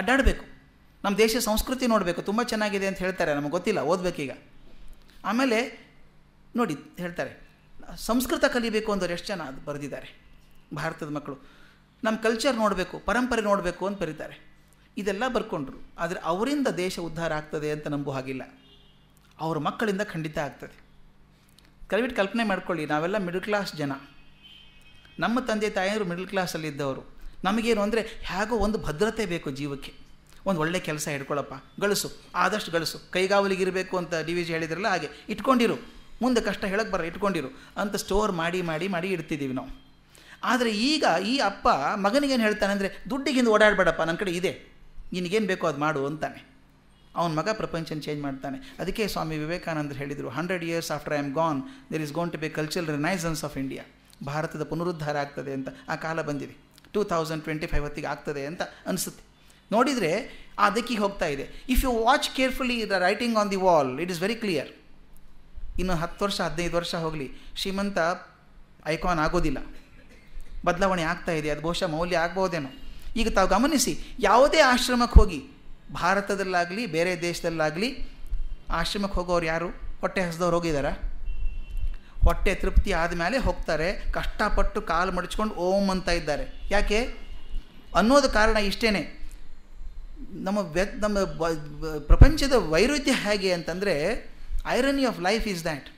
ಅಡ್ಡಾಡಬೇಕು ನಮ್ಮ ದೇಶ ಸಂಸ್ಕೃತಿ ನೋಡಬೇಕು ತುಂಬ ಚೆನ್ನಾಗಿದೆ ಅಂತ ಹೇಳ್ತಾರೆ ನಮಗೆ ಗೊತ್ತಿಲ್ಲ ಓದಬೇಕೀಗ ಆಮೇಲೆ ನೋಡಿ ಹೇಳ್ತಾರೆ ಸಂಸ್ಕೃತ ಕಲಿಬೇಕು ಅಂದರೆ ಎಷ್ಟು ಜನ ಅದು ಬರೆದಿದ್ದಾರೆ ಭಾರತದ ಮಕ್ಕಳು ನಮ್ಮ ಕಲ್ಚರ್ ನೋಡಬೇಕು ಪರಂಪರೆ ನೋಡಬೇಕು ಅಂತ ಬರೀತಾರೆ ಇದೆಲ್ಲ ಬರ್ಕೊಂಡ್ರು ಆದರೆ ಅವರಿಂದ ದೇಶ ಉದ್ಧಾರ ಆಗ್ತದೆ ಅಂತ ನಂಬು ಹಾಗಿಲ್ಲ ಅವ್ರ ಮಕ್ಕಳಿಂದ ಖಂಡಿತ ಆಗ್ತದೆ ಕಲ್ಬಿಟ್ಟು ಕಲ್ಪನೆ ಮಾಡ್ಕೊಳ್ಳಿ ನಾವೆಲ್ಲ ಮಿಡಲ್ ಕ್ಲಾಸ್ ಜನ ನಮ್ಮ ತಂದೆ ತಾಯಿಯರು ಮಿಡಲ್ ಕ್ಲಾಸಲ್ಲಿದ್ದವರು ಇದ್ದವರು ನಮಗೇನು ಅಂದರೆ ಹೇಗೋ ಒಂದು ಭದ್ರತೆ ಬೇಕು ಜೀವಕ್ಕೆ ಒಂದು ಒಳ್ಳೆ ಕೆಲಸ ಹಿಡ್ಕೊಳ್ಳಪ್ಪ ಗಳಿಸು ಆದಷ್ಟು ಗಳಿಸು ಕೈಗಾವಲಿಗಿರಬೇಕು ಅಂತ ಡಿ ವಿ ಜಿ ಹೇಳಿದ್ರಲ್ಲ ಹಾಗೆ ಇಟ್ಕೊಂಡಿರು ಮುಂದೆ ಕಷ್ಟ ಹೇಳಕ್ಕೆ ಬರ ಇಟ್ಕೊಂಡಿರು ಅಂತ ಸ್ಟೋರ್ ಮಾಡಿ ಮಾಡಿ ಮಾಡಿ ಇಡ್ತಿದ್ದೀವಿ ನಾವು ಆದರೆ ಈಗ ಈ ಅಪ್ಪ ಮಗನಿಗೇನು ಹೇಳ್ತಾನೆ ಅಂದರೆ ದುಡ್ಡಿಗಿಂದ ಓಡಾಡಬೇಡಪ್ಪ ನನ್ನ ಕಡೆ ಇದೆ ನಿನಗೇನು ಬೇಕೋ ಅದು ಮಾಡು ಅಂತಾನೆ ಅವನ ಮಗ ಪ್ರಪಂಚನ ಚೇಂಜ್ ಮಾಡ್ತಾನೆ ಅದಕ್ಕೆ ಸ್ವಾಮಿ ವಿವೇಕಾನಂದರು ಹೇಳಿದರು hundred years after I am gone there is going to be cultural renaissance of India ಭಾರತದ ಪುನರುದ್ಧಾರ ಆಗ್ತದೆ ಅಂತ ಆ ಕಾಲ ಬಂದಿದೆ ಟೂ ತೌಸಂಡ್ ಟ್ವೆಂಟಿ ಫೈವ್ ಹೊತ್ತಿಗೆ ಆಗ್ತದೆ ಅಂತ ಅನಿಸುತ್ತೆ ನೋಡಿದರೆ ಆ ದಿಕ್ಕಿಗೆ ಹೋಗ್ತಾ ಇದೆ if you watch carefully the writing on the wall it is very clear ಇನ್ನು ಹತ್ತು ವರ್ಷ ಹದಿನೈದು ವರ್ಷ ಹೋಗಲಿ ಶ್ರೀಮಂತ ಐಕಾನ್ ಆಗೋದಿಲ್ಲ ಬದಲಾವಣೆ ಆಗ್ತಾ ಇದೆ ಅದು ಬಹುಶಃ ಮೌಲ್ಯ ಆಗ್ಬೋದೇನೋ ಈಗ ತಾವು ಗಮನಿಸಿ ಯಾವುದೇ ಆಶ್ರಮಕ್ಕೆ ಹೋಗಿ ಭಾರತದಲ್ಲಾಗಲಿ ಬೇರೆ ದೇಶದಲ್ಲಾಗಲಿ ಆಶ್ರಮಕ್ಕೆ ಹೋಗೋರು ಯಾರು ಹೊಟ್ಟೆ ಹಸಿದವ್ರು ಹೋಗಿದಾರ ಹೊಟ್ಟೆ ತೃಪ್ತಿ ಆದಮೇಲೆ ಹೋಗ್ತಾರೆ ಕಷ್ಟಪಟ್ಟು ಕಾಲು ಮಡಚ್ಕೊಂಡು ಓಂ ಅಂತ ಇದ್ದಾರೆ ಯಾಕೆ ಅನ್ನೋದು ಕಾರಣ ಇಷ್ಟೇ ನಮ್ಮ ವ್ಯ ನಮ್ಮ ಪ್ರಪಂಚದ ವೈರುಧ್ಯ ಹೇಗೆ ಅಂತಂದರೆ irony of life is that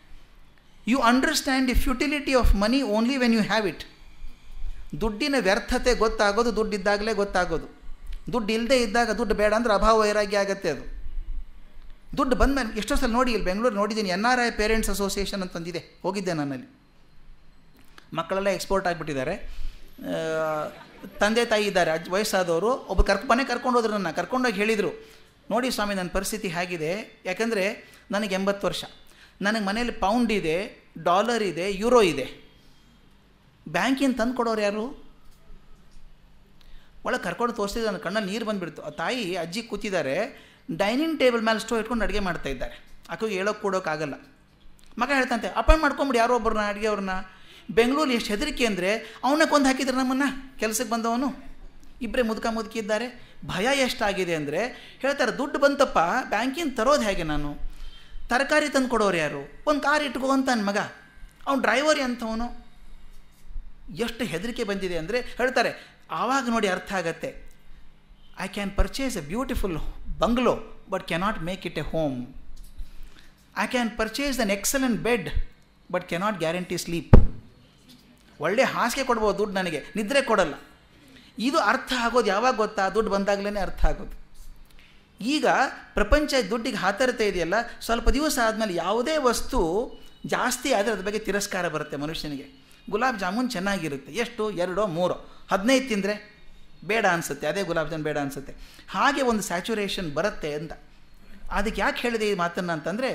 you understand the futility of money only when you have it ದುಡ್ಡಿನ ವ್ಯರ್ಥತೆ ಗೊತ್ತಾಗೋದು ದುಡ್ಡಿದ್ದಾಗಲೇ ಗೊತ್ತಾಗೋದು ದುಡ್ಡು ಇಲ್ಲದೆ ಇದ್ದಾಗ ದುಡ್ಡು ಬೇಡ ಅಂದ್ರೆ ಅಭಾವ ವೈರಾಗ್ಯ ಆಗುತ್ತೆ ಅದು ದುಡ್ಡು ಬಂದ ಮೇಲೆ ಎಷ್ಟೋ ಸಲ ನೋಡಿ ಇಲ್ಲಿ ಬೆಂಗಳೂರು ನೋಡಿದ್ದೀನಿ N R I parents association ಅಂತಂದಿದೆ ಹೋಗಿದ್ದೆ ನನ್ನಲ್ಲಿ ಮಕ್ಕಳೆಲ್ಲ ಎಕ್ಸ್ಪೋರ್ಟ್ ಆಗಿಬಿಟ್ಟಿದ್ದಾರೆ ತಂದೆ ತಾಯಿ ಇದ್ದಾರೆ ಅಜ್ಜ ವಯಸ್ಸಾದವರು ಒಬ್ಬ ಕರ್ಕ ಮನೆ ಕರ್ಕೊಂಡು ಹೋದ್ರು ನನ್ನ ಕರ್ಕೊಂಡೋಗಿ ಹೇಳಿದರು ನೋಡಿ ಸ್ವಾಮಿ ನನ್ನ ಪರಿಸ್ಥಿತಿ ಹೇಗಿದೆ ಯಾಕಂದರೆ ನನಗೆ ಎಂಬತ್ತು ವರ್ಷ ನನಗೆ ಮನೇಲಿ ಪೌಂಡ್ ಇದೆ ಡಾಲರ್ ಇದೆ ಯೂರೋ ಇದೆ ಬ್ಯಾಂಕಿನ ತಂದು ಕೊಡೋರು ಯಾರು ಒಳಗೆ ಕರ್ಕೊಂಡು ತೋರಿಸ್ತಿದ್ದೆ ನನ್ನ ಕಣ್ಣಲ್ಲಿ ನೀರು ಬಂದುಬಿಡ್ತು ಆ ತಾಯಿ ಅಜ್ಜಿ ಕೂತಿದ್ದಾರೆ ಡೈನಿಂಗ್ ಟೇಬಲ್ ಮೇಲೆ ಸ್ಟೋ ಇಟ್ಕೊಂಡು ಅಡುಗೆ ಮಾಡ್ತಾ ಇದ್ದಾರೆ ಆಕೆಗೆ ಹೇಳೋಕೆ ಕೊಡೋಕ್ಕಾಗಲ್ಲ ಮಗ ಹೇಳ್ತಂತೆ ಅಪಾಯಿಂಟ್ ಮಾಡ್ಕೊಂಬಿಡಿ ಯಾರೋ ಒಬ್ಬರನ್ನ ಅಡುಗೆ ಅವ್ರನ್ನ ಬೆಂಗಳೂರು ಎಷ್ಟು ಹೆದರಿಕೆ ಅಂದರೆ ಅವನ ಕೊಂದು ಹಾಕಿದ್ರು ನಮ್ಮನ್ನು ಕೆಲಸಕ್ಕೆ ಬಂದವನು ಇಬ್ಬರೇ ಮುದುಕ ಮುದುಕಿ ಇದ್ದಾರೆ ಭಯ ಎಷ್ಟಾಗಿದೆ ಅಂದರೆ ಹೇಳ್ತಾರೆ ದುಡ್ಡು ಬಂತಪ್ಪ ಬ್ಯಾಂಕಿಂದ ತರೋದು ಹೇಗೆ ನಾನು ತರಕಾರಿ ತಂದು ಕೊಡೋರು ಯಾರು ಒಂದು ಕಾರ್ ಇಟ್ಕೋ ಅಂತ ನನ್ನ ಮಗ ಅವ್ನು ಡ್ರೈವರ್ ಎಂಥವನು ಎಷ್ಟು ಹೆದರಿಕೆ ಬಂದಿದೆ ಅಂದರೆ ಹೇಳ್ತಾರೆ ಆವಾಗ ನೋಡಿ ಅರ್ಥ ಆಗತ್ತೆ I can purchase a beautiful bungalow but cannot make it a home I can purchase an excellent bed but cannot guarantee sleep ಒಳ್ಳೆ ಹಾಸಿಗೆ ಕೊಡ್ಬೋದು ದುಡ್ಡು ನನಗೆ ನಿದ್ರೆ ಕೊಡಲ್ಲ ಇದು ಅರ್ಥ ಆಗೋದು ಯಾವಾಗ ಗೊತ್ತಾ ದುಡ್ಡು ಬಂದಾಗಲೇ ಅರ್ಥ ಆಗೋದು ಈಗ ಪ್ರಪಂಚ ದುಡ್ಡಿಗೆ ಹಾತರತೆ ಇದೆಯಲ್ಲ ಸ್ವಲ್ಪ ದಿವಸ ಆದಮೇಲೆ ಯಾವುದೇ ವಸ್ತು ಜಾಸ್ತಿ ಆದರೆ ಅದ್ರ ಬಗ್ಗೆ ತಿರಸ್ಕಾರ ಬರುತ್ತೆ ಮನುಷ್ಯನಿಗೆ ಗುಲಾಬ್ ಜಾಮೂನ್ ಚೆನ್ನಾಗಿರುತ್ತೆ ಎಷ್ಟು ಎರಡೋ ಮೂರೋ ಹದಿನೈದು ತಿಂದರೆ ಬೇಡ ಅನಿಸುತ್ತೆ ಅದೇ ಗುಲಾಬ್ ಜಾಮೂನ್ ಬೇಡ ಅನಿಸುತ್ತೆ ಹಾಗೆ ಒಂದು ಸ್ಯಾಚುರೇಷನ್ ಬರುತ್ತೆ ಅಂತ ಅದಕ್ಕೆ ಯಾಕೆ ಹೇಳಿದೆ ಈ ಮಾತನ್ನು ಅಂತಂದರೆ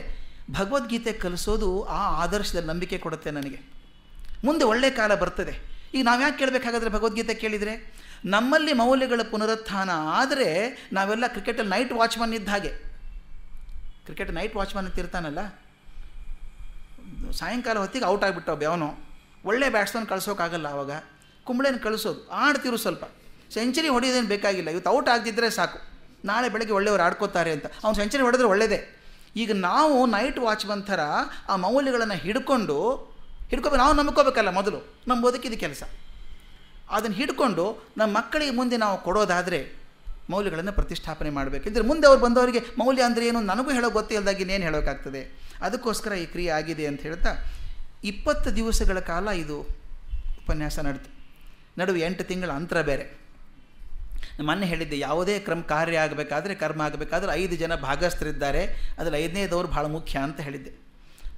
ಭಗವದ್ಗೀತೆ ಕಲಿಸೋದು ಆ ಆದರ್ಶದಲ್ಲಿ ನಂಬಿಕೆ ಕೊಡುತ್ತೆ ನನಗೆ ಮುಂದೆ ಒಳ್ಳೆ ಕಾಲ ಬರ್ತದೆ ಈಗ ನಾವು ಯಾಕೆ ಕೇಳಬೇಕಾಗಾದರೆ ಭಗವದ್ಗೀತೆ ಕೇಳಿದರೆ ನಮ್ಮಲ್ಲಿ ಮೌಲ್ಯಗಳ ಪುನರುತ್ಥಾನ ಆದರೆ ನಾವೆಲ್ಲ ಕ್ರಿಕೆಟಲ್ಲಿ ನೈಟ್ ವಾಚ್ಮನ್ ಇದ್ದ ಹಾಗೆ ಕ್ರಿಕೆಟ್ ನೈಟ್ ವಾಚ್ಮನ್ ಅಂತ ಇರ್ತಾನಲ್ಲ ಸಾಯಂಕಾಲ ಹೊತ್ತಿಗೆ ಔಟ್ ಆಗಿಬಿಟ್ಟಾವ ಬೇವನು ಒಳ್ಳೆ ಬ್ಯಾಟ್ಸ್ಮನ್ ಕಳ್ಸೋಕ್ಕಾಗಲ್ಲ ಆವಾಗ ಕುಂಬಳೆನ ಕಳಿಸೋದು ಆಡ್ತಿರು ಸ್ವಲ್ಪ ಸೆಂಚುರಿ ಹೊಡೆಯೋದೇನು ಬೇಕಾಗಿಲ್ಲ ಇವತ್ತು ಔಟ್ ಆಗದಿದ್ದರೆ ಸಾಕು ನಾಳೆ ಬೆಳಗ್ಗೆ ಒಳ್ಳೆಯವ್ರು ಆಡ್ಕೋತಾರೆ ಅಂತ ಅವ್ನು ಸೆಂಚುರಿ ಹೊಡೆದ್ರೆ ಒಳ್ಳೆಯದೇ ಈಗ ನಾವು ನೈಟ್ ವಾಚ್ ಥರ ಆ ಮೌಲ್ಯಗಳನ್ನು ಹಿಡ್ಕೊಂಡು ಹಿಡ್ಕೋಬೇಕು ನಾವು ನಂಬ್ಕೋಬೇಕಲ್ಲ ಮೊದಲು ಇದು ಕೆಲಸ ಅದನ್ನು ಹಿಡ್ಕೊಂಡು ನಮ್ಮ ಮಕ್ಕಳಿಗೆ ಮುಂದೆ ನಾವು ಕೊಡೋದಾದರೆ ಮೌಲ್ಯಗಳನ್ನು ಪ್ರತಿಷ್ಠಾಪನೆ ಮಾಡಬೇಕು ಇದ್ರೆ ಮುಂದೆ ಅವ್ರು ಬಂದವರಿಗೆ ಮೌಲ್ಯ ಅಂದರೆ ಏನು ನನಗೂ ಹೇಳೋ ಗೊತ್ತಿಲ್ಲದಾಗಿ ಇನ್ನೇನು ಹೇಳೋಕ್ಕಾಗ್ತದೆ ಅದಕ್ಕೋಸ್ಕರ ಈ ಕ್ರಿಯೆ ಆಗಿದೆ ಅಂತ ಹೇಳ್ತಾ ಇಪ್ಪತ್ತು ದಿವಸಗಳ ಕಾಲ ಇದು ಉಪನ್ಯಾಸ ನಡೆದು ನಡುವೆ ಎಂಟು ತಿಂಗಳ ಅಂತರ ಬೇರೆ ಮೊನ್ನೆ ಹೇಳಿದ್ದೆ ಯಾವುದೇ ಕ್ರಮ ಕಾರ್ಯ ಆಗಬೇಕಾದ್ರೆ ಕರ್ಮ ಆಗಬೇಕಾದ್ರೆ ಐದು ಜನ ಭಾಗಸ್ಥರಿದ್ದಾರೆ ಅದರಲ್ಲಿ ಐದನೇದವರು ಭಾಳ ಮುಖ್ಯ ಅಂತ ಹೇಳಿದ್ದೆ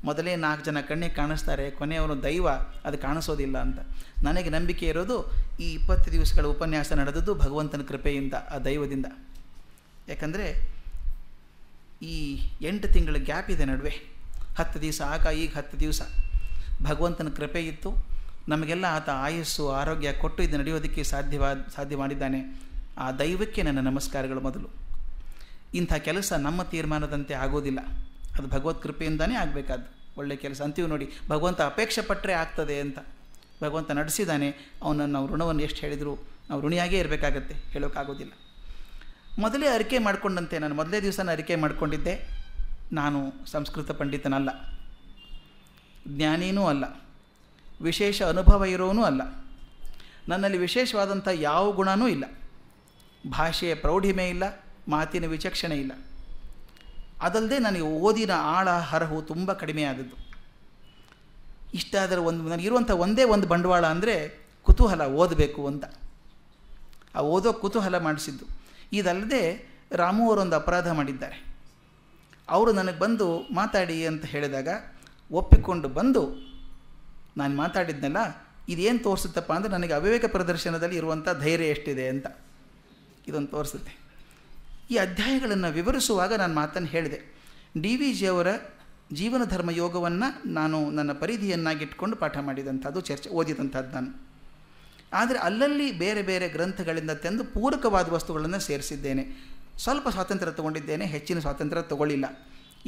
ಮೊದಲೇ ನಾಲ್ಕು ಜನ ಕಣ್ಣಿಗೆ ಕಾಣಿಸ್ತಾರೆ ಕೊನೆಯವರು ದೈವ ಅದು ಕಾಣಿಸೋದಿಲ್ಲ ಅಂತ ನನಗೆ ನಂಬಿಕೆ ಇರೋದು ಈ ಇಪ್ಪತ್ತು ದಿವಸಗಳ ಉಪನ್ಯಾಸ ನಡೆದದ್ದು ಭಗವಂತನ ಕೃಪೆಯಿಂದ ಆ ದೈವದಿಂದ ಯಾಕಂದರೆ ಈ ಎಂಟು ತಿಂಗಳ ಗ್ಯಾಪ್ ಇದೆ ನಡುವೆ ಹತ್ತು ದಿವಸ ಆಗ ಈಗ ಹತ್ತು ದಿವಸ ಭಗವಂತನ ಕೃಪೆ ಇತ್ತು ನಮಗೆಲ್ಲ ಆತ ಆಯಸ್ಸು ಆರೋಗ್ಯ ಕೊಟ್ಟು ಇದು ನಡೆಯೋದಕ್ಕೆ ಸಾಧ್ಯವಾದ ಸಾಧ್ಯ ಮಾಡಿದ್ದಾನೆ ಆ ದೈವಕ್ಕೆ ನನ್ನ ನಮಸ್ಕಾರಗಳು ಮೊದಲು ಇಂಥ ಕೆಲಸ ನಮ್ಮ ತೀರ್ಮಾನದಂತೆ ಆಗೋದಿಲ್ಲ ಅದು ಭಗವತ್ ಕೃಪೆಯಿಂದಾನೇ ಆಗಬೇಕಾದ್ದು ಒಳ್ಳೆಯ ಕೆಲಸ ಅಂತೀವಿ ನೋಡಿ ಭಗವಂತ ಅಪೇಕ್ಷೆ ಪಟ್ಟರೆ ಆಗ್ತದೆ ಅಂತ ಭಗವಂತ ನಡೆಸಿದ್ದಾನೆ ಅವನನ್ನು ನಾವು ಋಣವನ್ನು ಎಷ್ಟು ಹೇಳಿದರೂ ನಾವು ಋಣಿಯಾಗೇ ಇರಬೇಕಾಗತ್ತೆ ಹೇಳೋಕ್ಕಾಗೋದಿಲ್ಲ ಮೊದಲೇ ಅರಿಕೆ ಮಾಡಿಕೊಂಡಂತೆ ನಾನು ಮೊದಲೇ ದಿವಸ ಅರಿಕೆ ಮಾಡಿಕೊಂಡಿದ್ದೆ ನಾನು ಸಂಸ್ಕೃತ ಪಂಡಿತನಲ್ಲ ಜ್ಞಾನೀನೂ ಅಲ್ಲ ವಿಶೇಷ ಅನುಭವ ಇರೋನೂ ಅಲ್ಲ ನನ್ನಲ್ಲಿ ವಿಶೇಷವಾದಂಥ ಯಾವ ಗುಣನೂ ಇಲ್ಲ ಭಾಷೆಯ ಪ್ರೌಢಿಮೆ ಇಲ್ಲ ಮಾತಿನ ವಿಚಕ್ಷಣೆ ಇಲ್ಲ ಅದಲ್ಲದೆ ನನಗೆ ಓದಿನ ಆಳ ಹರಹು ತುಂಬ ಕಡಿಮೆ ಆದದ್ದು ಇಷ್ಟಾದರೂ ಒಂದು ನನಗಿರುವಂಥ ಒಂದೇ ಒಂದು ಬಂಡವಾಳ ಅಂದರೆ ಕುತೂಹಲ ಓದಬೇಕು ಅಂತ ಆ ಓದೋ ಕುತೂಹಲ ಮಾಡಿಸಿದ್ದು ಇದಲ್ಲದೆ ರಾಮು ಅವರೊಂದು ಅಪರಾಧ ಮಾಡಿದ್ದಾರೆ ಅವರು ನನಗೆ ಬಂದು ಮಾತಾಡಿ ಅಂತ ಹೇಳಿದಾಗ ಒಪ್ಪಿಕೊಂಡು ಬಂದು ನಾನು ಮಾತಾಡಿದ್ನಲ್ಲ ಇದೇನು ತೋರಿಸುತ್ತಪ್ಪ ಅಂದರೆ ನನಗೆ ಅವಿವೇಕ ಪ್ರದರ್ಶನದಲ್ಲಿ ಇರುವಂಥ ಧೈರ್ಯ ಎಷ್ಟಿದೆ ಅಂತ ಇದೊಂದು ತೋರಿಸುತ್ತೆ ಈ ಅಧ್ಯಾಯಗಳನ್ನು ವಿವರಿಸುವಾಗ ನಾನು ಮಾತನ್ನು ಹೇಳಿದೆ ಡಿ ವಿ ಜಿಯವರ ಜೀವನ ಧರ್ಮ ಯೋಗವನ್ನು ನಾನು ನನ್ನ ಪರಿಧಿಯನ್ನಾಗಿಟ್ಕೊಂಡು ಪಾಠ ಮಾಡಿದಂಥದ್ದು ಚರ್ಚೆ ಓದಿದಂಥದ್ದು ನಾನು ಆದರೆ ಅಲ್ಲಲ್ಲಿ ಬೇರೆ ಬೇರೆ ಗ್ರಂಥಗಳಿಂದ ತಂದು ಪೂರಕವಾದ ವಸ್ತುಗಳನ್ನು ಸೇರಿಸಿದ್ದೇನೆ ಸ್ವಲ್ಪ ಸ್ವಾತಂತ್ರ್ಯ ತಗೊಂಡಿದ್ದೇನೆ ಹೆಚ್ಚಿನ ಸ್ವಾತಂತ್ರ್ಯ ತಗೊಳ್ಳಿಲ್ಲ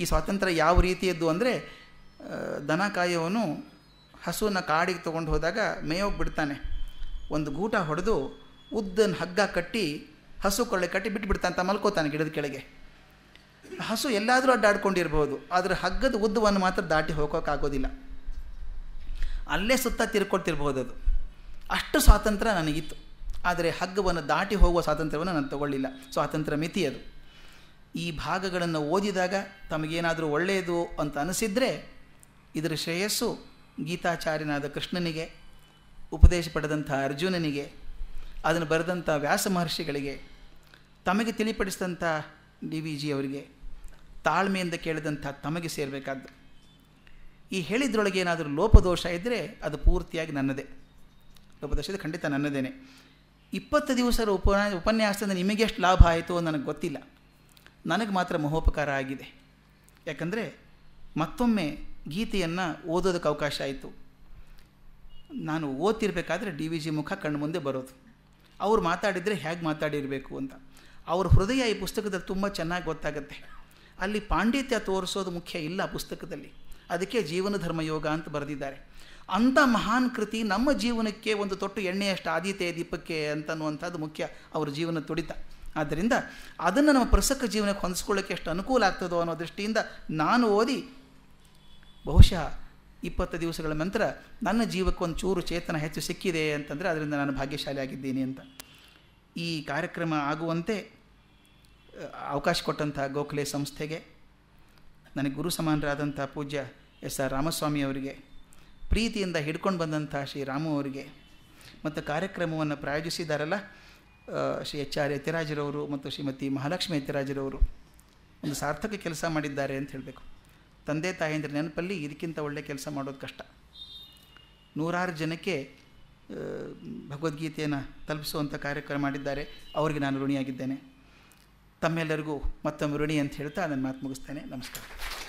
ಈ ಸ್ವಾತಂತ್ರ್ಯ ಯಾವ ರೀತಿಯದ್ದು ಅಂದರೆ ದನ ಕಾಯೋವನು ಹಸುವನ್ನ ಕಾಡಿಗೆ ತೊಗೊಂಡು ಹೋದಾಗ ಮೇಯೋಗಿ ಬಿಡ್ತಾನೆ ಒಂದು ಗೂಟ ಹೊಡೆದು ಉದ್ದನ ಹಗ್ಗ ಕಟ್ಟಿ ಹಸು ಕೊಳ್ಳೆ ಕಟ್ಟಿ ಬಿಟ್ಬಿಡ್ತಾನೆ ಅಂತ ಮಲ್ಕೋತಾನೆ ಗಿಡದ ಕೆಳಗೆ ಹಸು ಎಲ್ಲಾದರೂ ಅಡ್ಡಾಡ್ಕೊಂಡಿರ್ಬೋದು ಆದರೆ ಹಗ್ಗದ ಉದ್ದವನ್ನು ಮಾತ್ರ ದಾಟಿ ಹೋಗೋಕ್ಕಾಗೋದಿಲ್ಲ ಅಲ್ಲೇ ಸುತ್ತ ತಿರ್ಕೊಳ್ತಿರ್ಬೋದು ಅದು ಅಷ್ಟು ಸ್ವಾತಂತ್ರ್ಯ ನನಗಿತ್ತು ಆದರೆ ಹಗ್ಗವನ್ನು ದಾಟಿ ಹೋಗುವ ಸ್ವಾತಂತ್ರ್ಯವನ್ನು ನಾನು ತಗೊಳ್ಳಿಲ್ಲ ಸ್ವಾತಂತ್ರ್ಯ ಮಿತಿ ಅದು ಈ ಭಾಗಗಳನ್ನು ಓದಿದಾಗ ತಮಗೇನಾದರೂ ಒಳ್ಳೆಯದು ಅಂತ ಅನಿಸಿದರೆ ಇದರ ಶ್ರೇಯಸ್ಸು ಗೀತಾಚಾರ್ಯನಾದ ಕೃಷ್ಣನಿಗೆ ಉಪದೇಶ ಪಡೆದಂಥ ಅರ್ಜುನನಿಗೆ ಅದನ್ನು ಬರೆದಂಥ ವ್ಯಾಸ ಮಹರ್ಷಿಗಳಿಗೆ ತಮಗೆ ತಿಳಿಪಡಿಸಿದಂಥ ಡಿ ವಿ ಜಿ ಅವರಿಗೆ ತಾಳ್ಮೆಯಿಂದ ಕೇಳಿದಂಥ ತಮಗೆ ಸೇರಬೇಕಾದ್ದು ಈ ಹೇಳಿದ್ರೊಳಗೆ ಏನಾದರೂ ಲೋಪದೋಷ ಇದ್ದರೆ ಅದು ಪೂರ್ತಿಯಾಗಿ ನನ್ನದೇ ಲೋಪದೋಷ ಖಂಡಿತ ನನ್ನದೇನೆ ಇಪ್ಪತ್ತು ದಿವಸ ಉಪ ಉಪನ್ಯಾಸದಿಂದ ನಿಮಗೆಷ್ಟು ಲಾಭ ಆಯಿತು ನನಗೆ ಗೊತ್ತಿಲ್ಲ ನನಗೆ ಮಾತ್ರ ಮಹೋಪಕಾರ ಆಗಿದೆ ಯಾಕಂದರೆ ಮತ್ತೊಮ್ಮೆ ಗೀತೆಯನ್ನು ಓದೋದಕ್ಕೆ ಅವಕಾಶ ಆಯಿತು ನಾನು ಓದ್ತಿರ್ಬೇಕಾದ್ರೆ ಡಿ ವಿ ಜಿ ಮುಖ ಮುಂದೆ ಬರೋದು ಅವ್ರು ಮಾತಾಡಿದರೆ ಹೇಗೆ ಮಾತಾಡಿರಬೇಕು ಅಂತ ಅವ್ರ ಹೃದಯ ಈ ಪುಸ್ತಕದಲ್ಲಿ ತುಂಬ ಚೆನ್ನಾಗಿ ಗೊತ್ತಾಗುತ್ತೆ ಅಲ್ಲಿ ಪಾಂಡಿತ್ಯ ತೋರಿಸೋದು ಮುಖ್ಯ ಇಲ್ಲ ಪುಸ್ತಕದಲ್ಲಿ ಅದಕ್ಕೆ ಜೀವನ ಧರ್ಮಯೋಗ ಅಂತ ಬರೆದಿದ್ದಾರೆ ಅಂಥ ಮಹಾನ್ ಕೃತಿ ನಮ್ಮ ಜೀವನಕ್ಕೆ ಒಂದು ತೊಟ್ಟು ಎಣ್ಣೆಯಷ್ಟು ಆದಿತ್ಯ ದೀಪಕ್ಕೆ ಅಂತನ್ನುವಂಥದ್ದು ಮುಖ್ಯ ಅವ್ರ ಜೀವನ ತುಡಿತ ಆದ್ದರಿಂದ ಅದನ್ನು ನಮ್ಮ ಪ್ರಸಕ್ತ ಜೀವನಕ್ಕೆ ಹೊಂದಿಸ್ಕೊಳ್ಳೋಕ್ಕೆ ಎಷ್ಟು ಅನುಕೂಲ ಆಗ್ತದೋ ಅನ್ನೋ ದೃಷ್ಟಿಯಿಂದ ನಾನು ಓದಿ ಬಹುಶಃ ಇಪ್ಪತ್ತು ದಿವಸಗಳ ನಂತರ ನನ್ನ ಜೀವಕ್ಕೊಂದು ಚೂರು ಚೇತನ ಹೆಚ್ಚು ಸಿಕ್ಕಿದೆ ಅಂತಂದರೆ ಅದರಿಂದ ನಾನು ಭಾಗ್ಯಶಾಲಿ ಆಗಿದ್ದೀನಿ ಅಂತ ಈ ಕಾರ್ಯಕ್ರಮ ಆಗುವಂತೆ ಅವಕಾಶ ಕೊಟ್ಟಂಥ ಗೋಖಲೆ ಸಂಸ್ಥೆಗೆ ನನಗೆ ಗುರು ಸಮಾನರಾದಂಥ ಪೂಜ್ಯ ಎಸ್ ಆರ್ ರಾಮಸ್ವಾಮಿ ಅವರಿಗೆ ಪ್ರೀತಿಯಿಂದ ಹಿಡ್ಕೊಂಡು ಬಂದಂಥ ಶ್ರೀ ರಾಮು ಅವರಿಗೆ ಮತ್ತು ಕಾರ್ಯಕ್ರಮವನ್ನು ಪ್ರಾಯೋಜಿಸಿದಾರಲ್ಲ ಶ್ರೀ ಎಚ್ ಆರ್ ಯತಿರಾಜರವರು ಮತ್ತು ಶ್ರೀಮತಿ ಮಹಾಲಕ್ಷ್ಮಿ ಯತಿರಾಜರವರು ಒಂದು ಸಾರ್ಥಕ ಕೆಲಸ ಮಾಡಿದ್ದಾರೆ ಅಂತ ಹೇಳಬೇಕು ತಂದೆ ತಾಯಿಂದ್ರ ನೆನಪಲ್ಲಿ ಇದಕ್ಕಿಂತ ಒಳ್ಳೆ ಕೆಲಸ ಮಾಡೋದು ಕಷ್ಟ ನೂರಾರು ಜನಕ್ಕೆ ಭಗವದ್ಗೀತೆಯನ್ನು ತಲುಪಿಸುವಂಥ ಕಾರ್ಯಕ್ರಮ ಮಾಡಿದ್ದಾರೆ ಅವರಿಗೆ ನಾನು ಋಣಿಯಾಗಿದ್ದೇನೆ ತಮ್ಮೆಲ್ಲರಿಗೂ ಮತ್ತೊಮ್ಮೆ ಋಣಿ ಅಂತ ಹೇಳ್ತಾ ನನ್ನ ಮಾತು ಮುಗಿಸ್ತೇನೆ ನಮಸ್ಕಾರ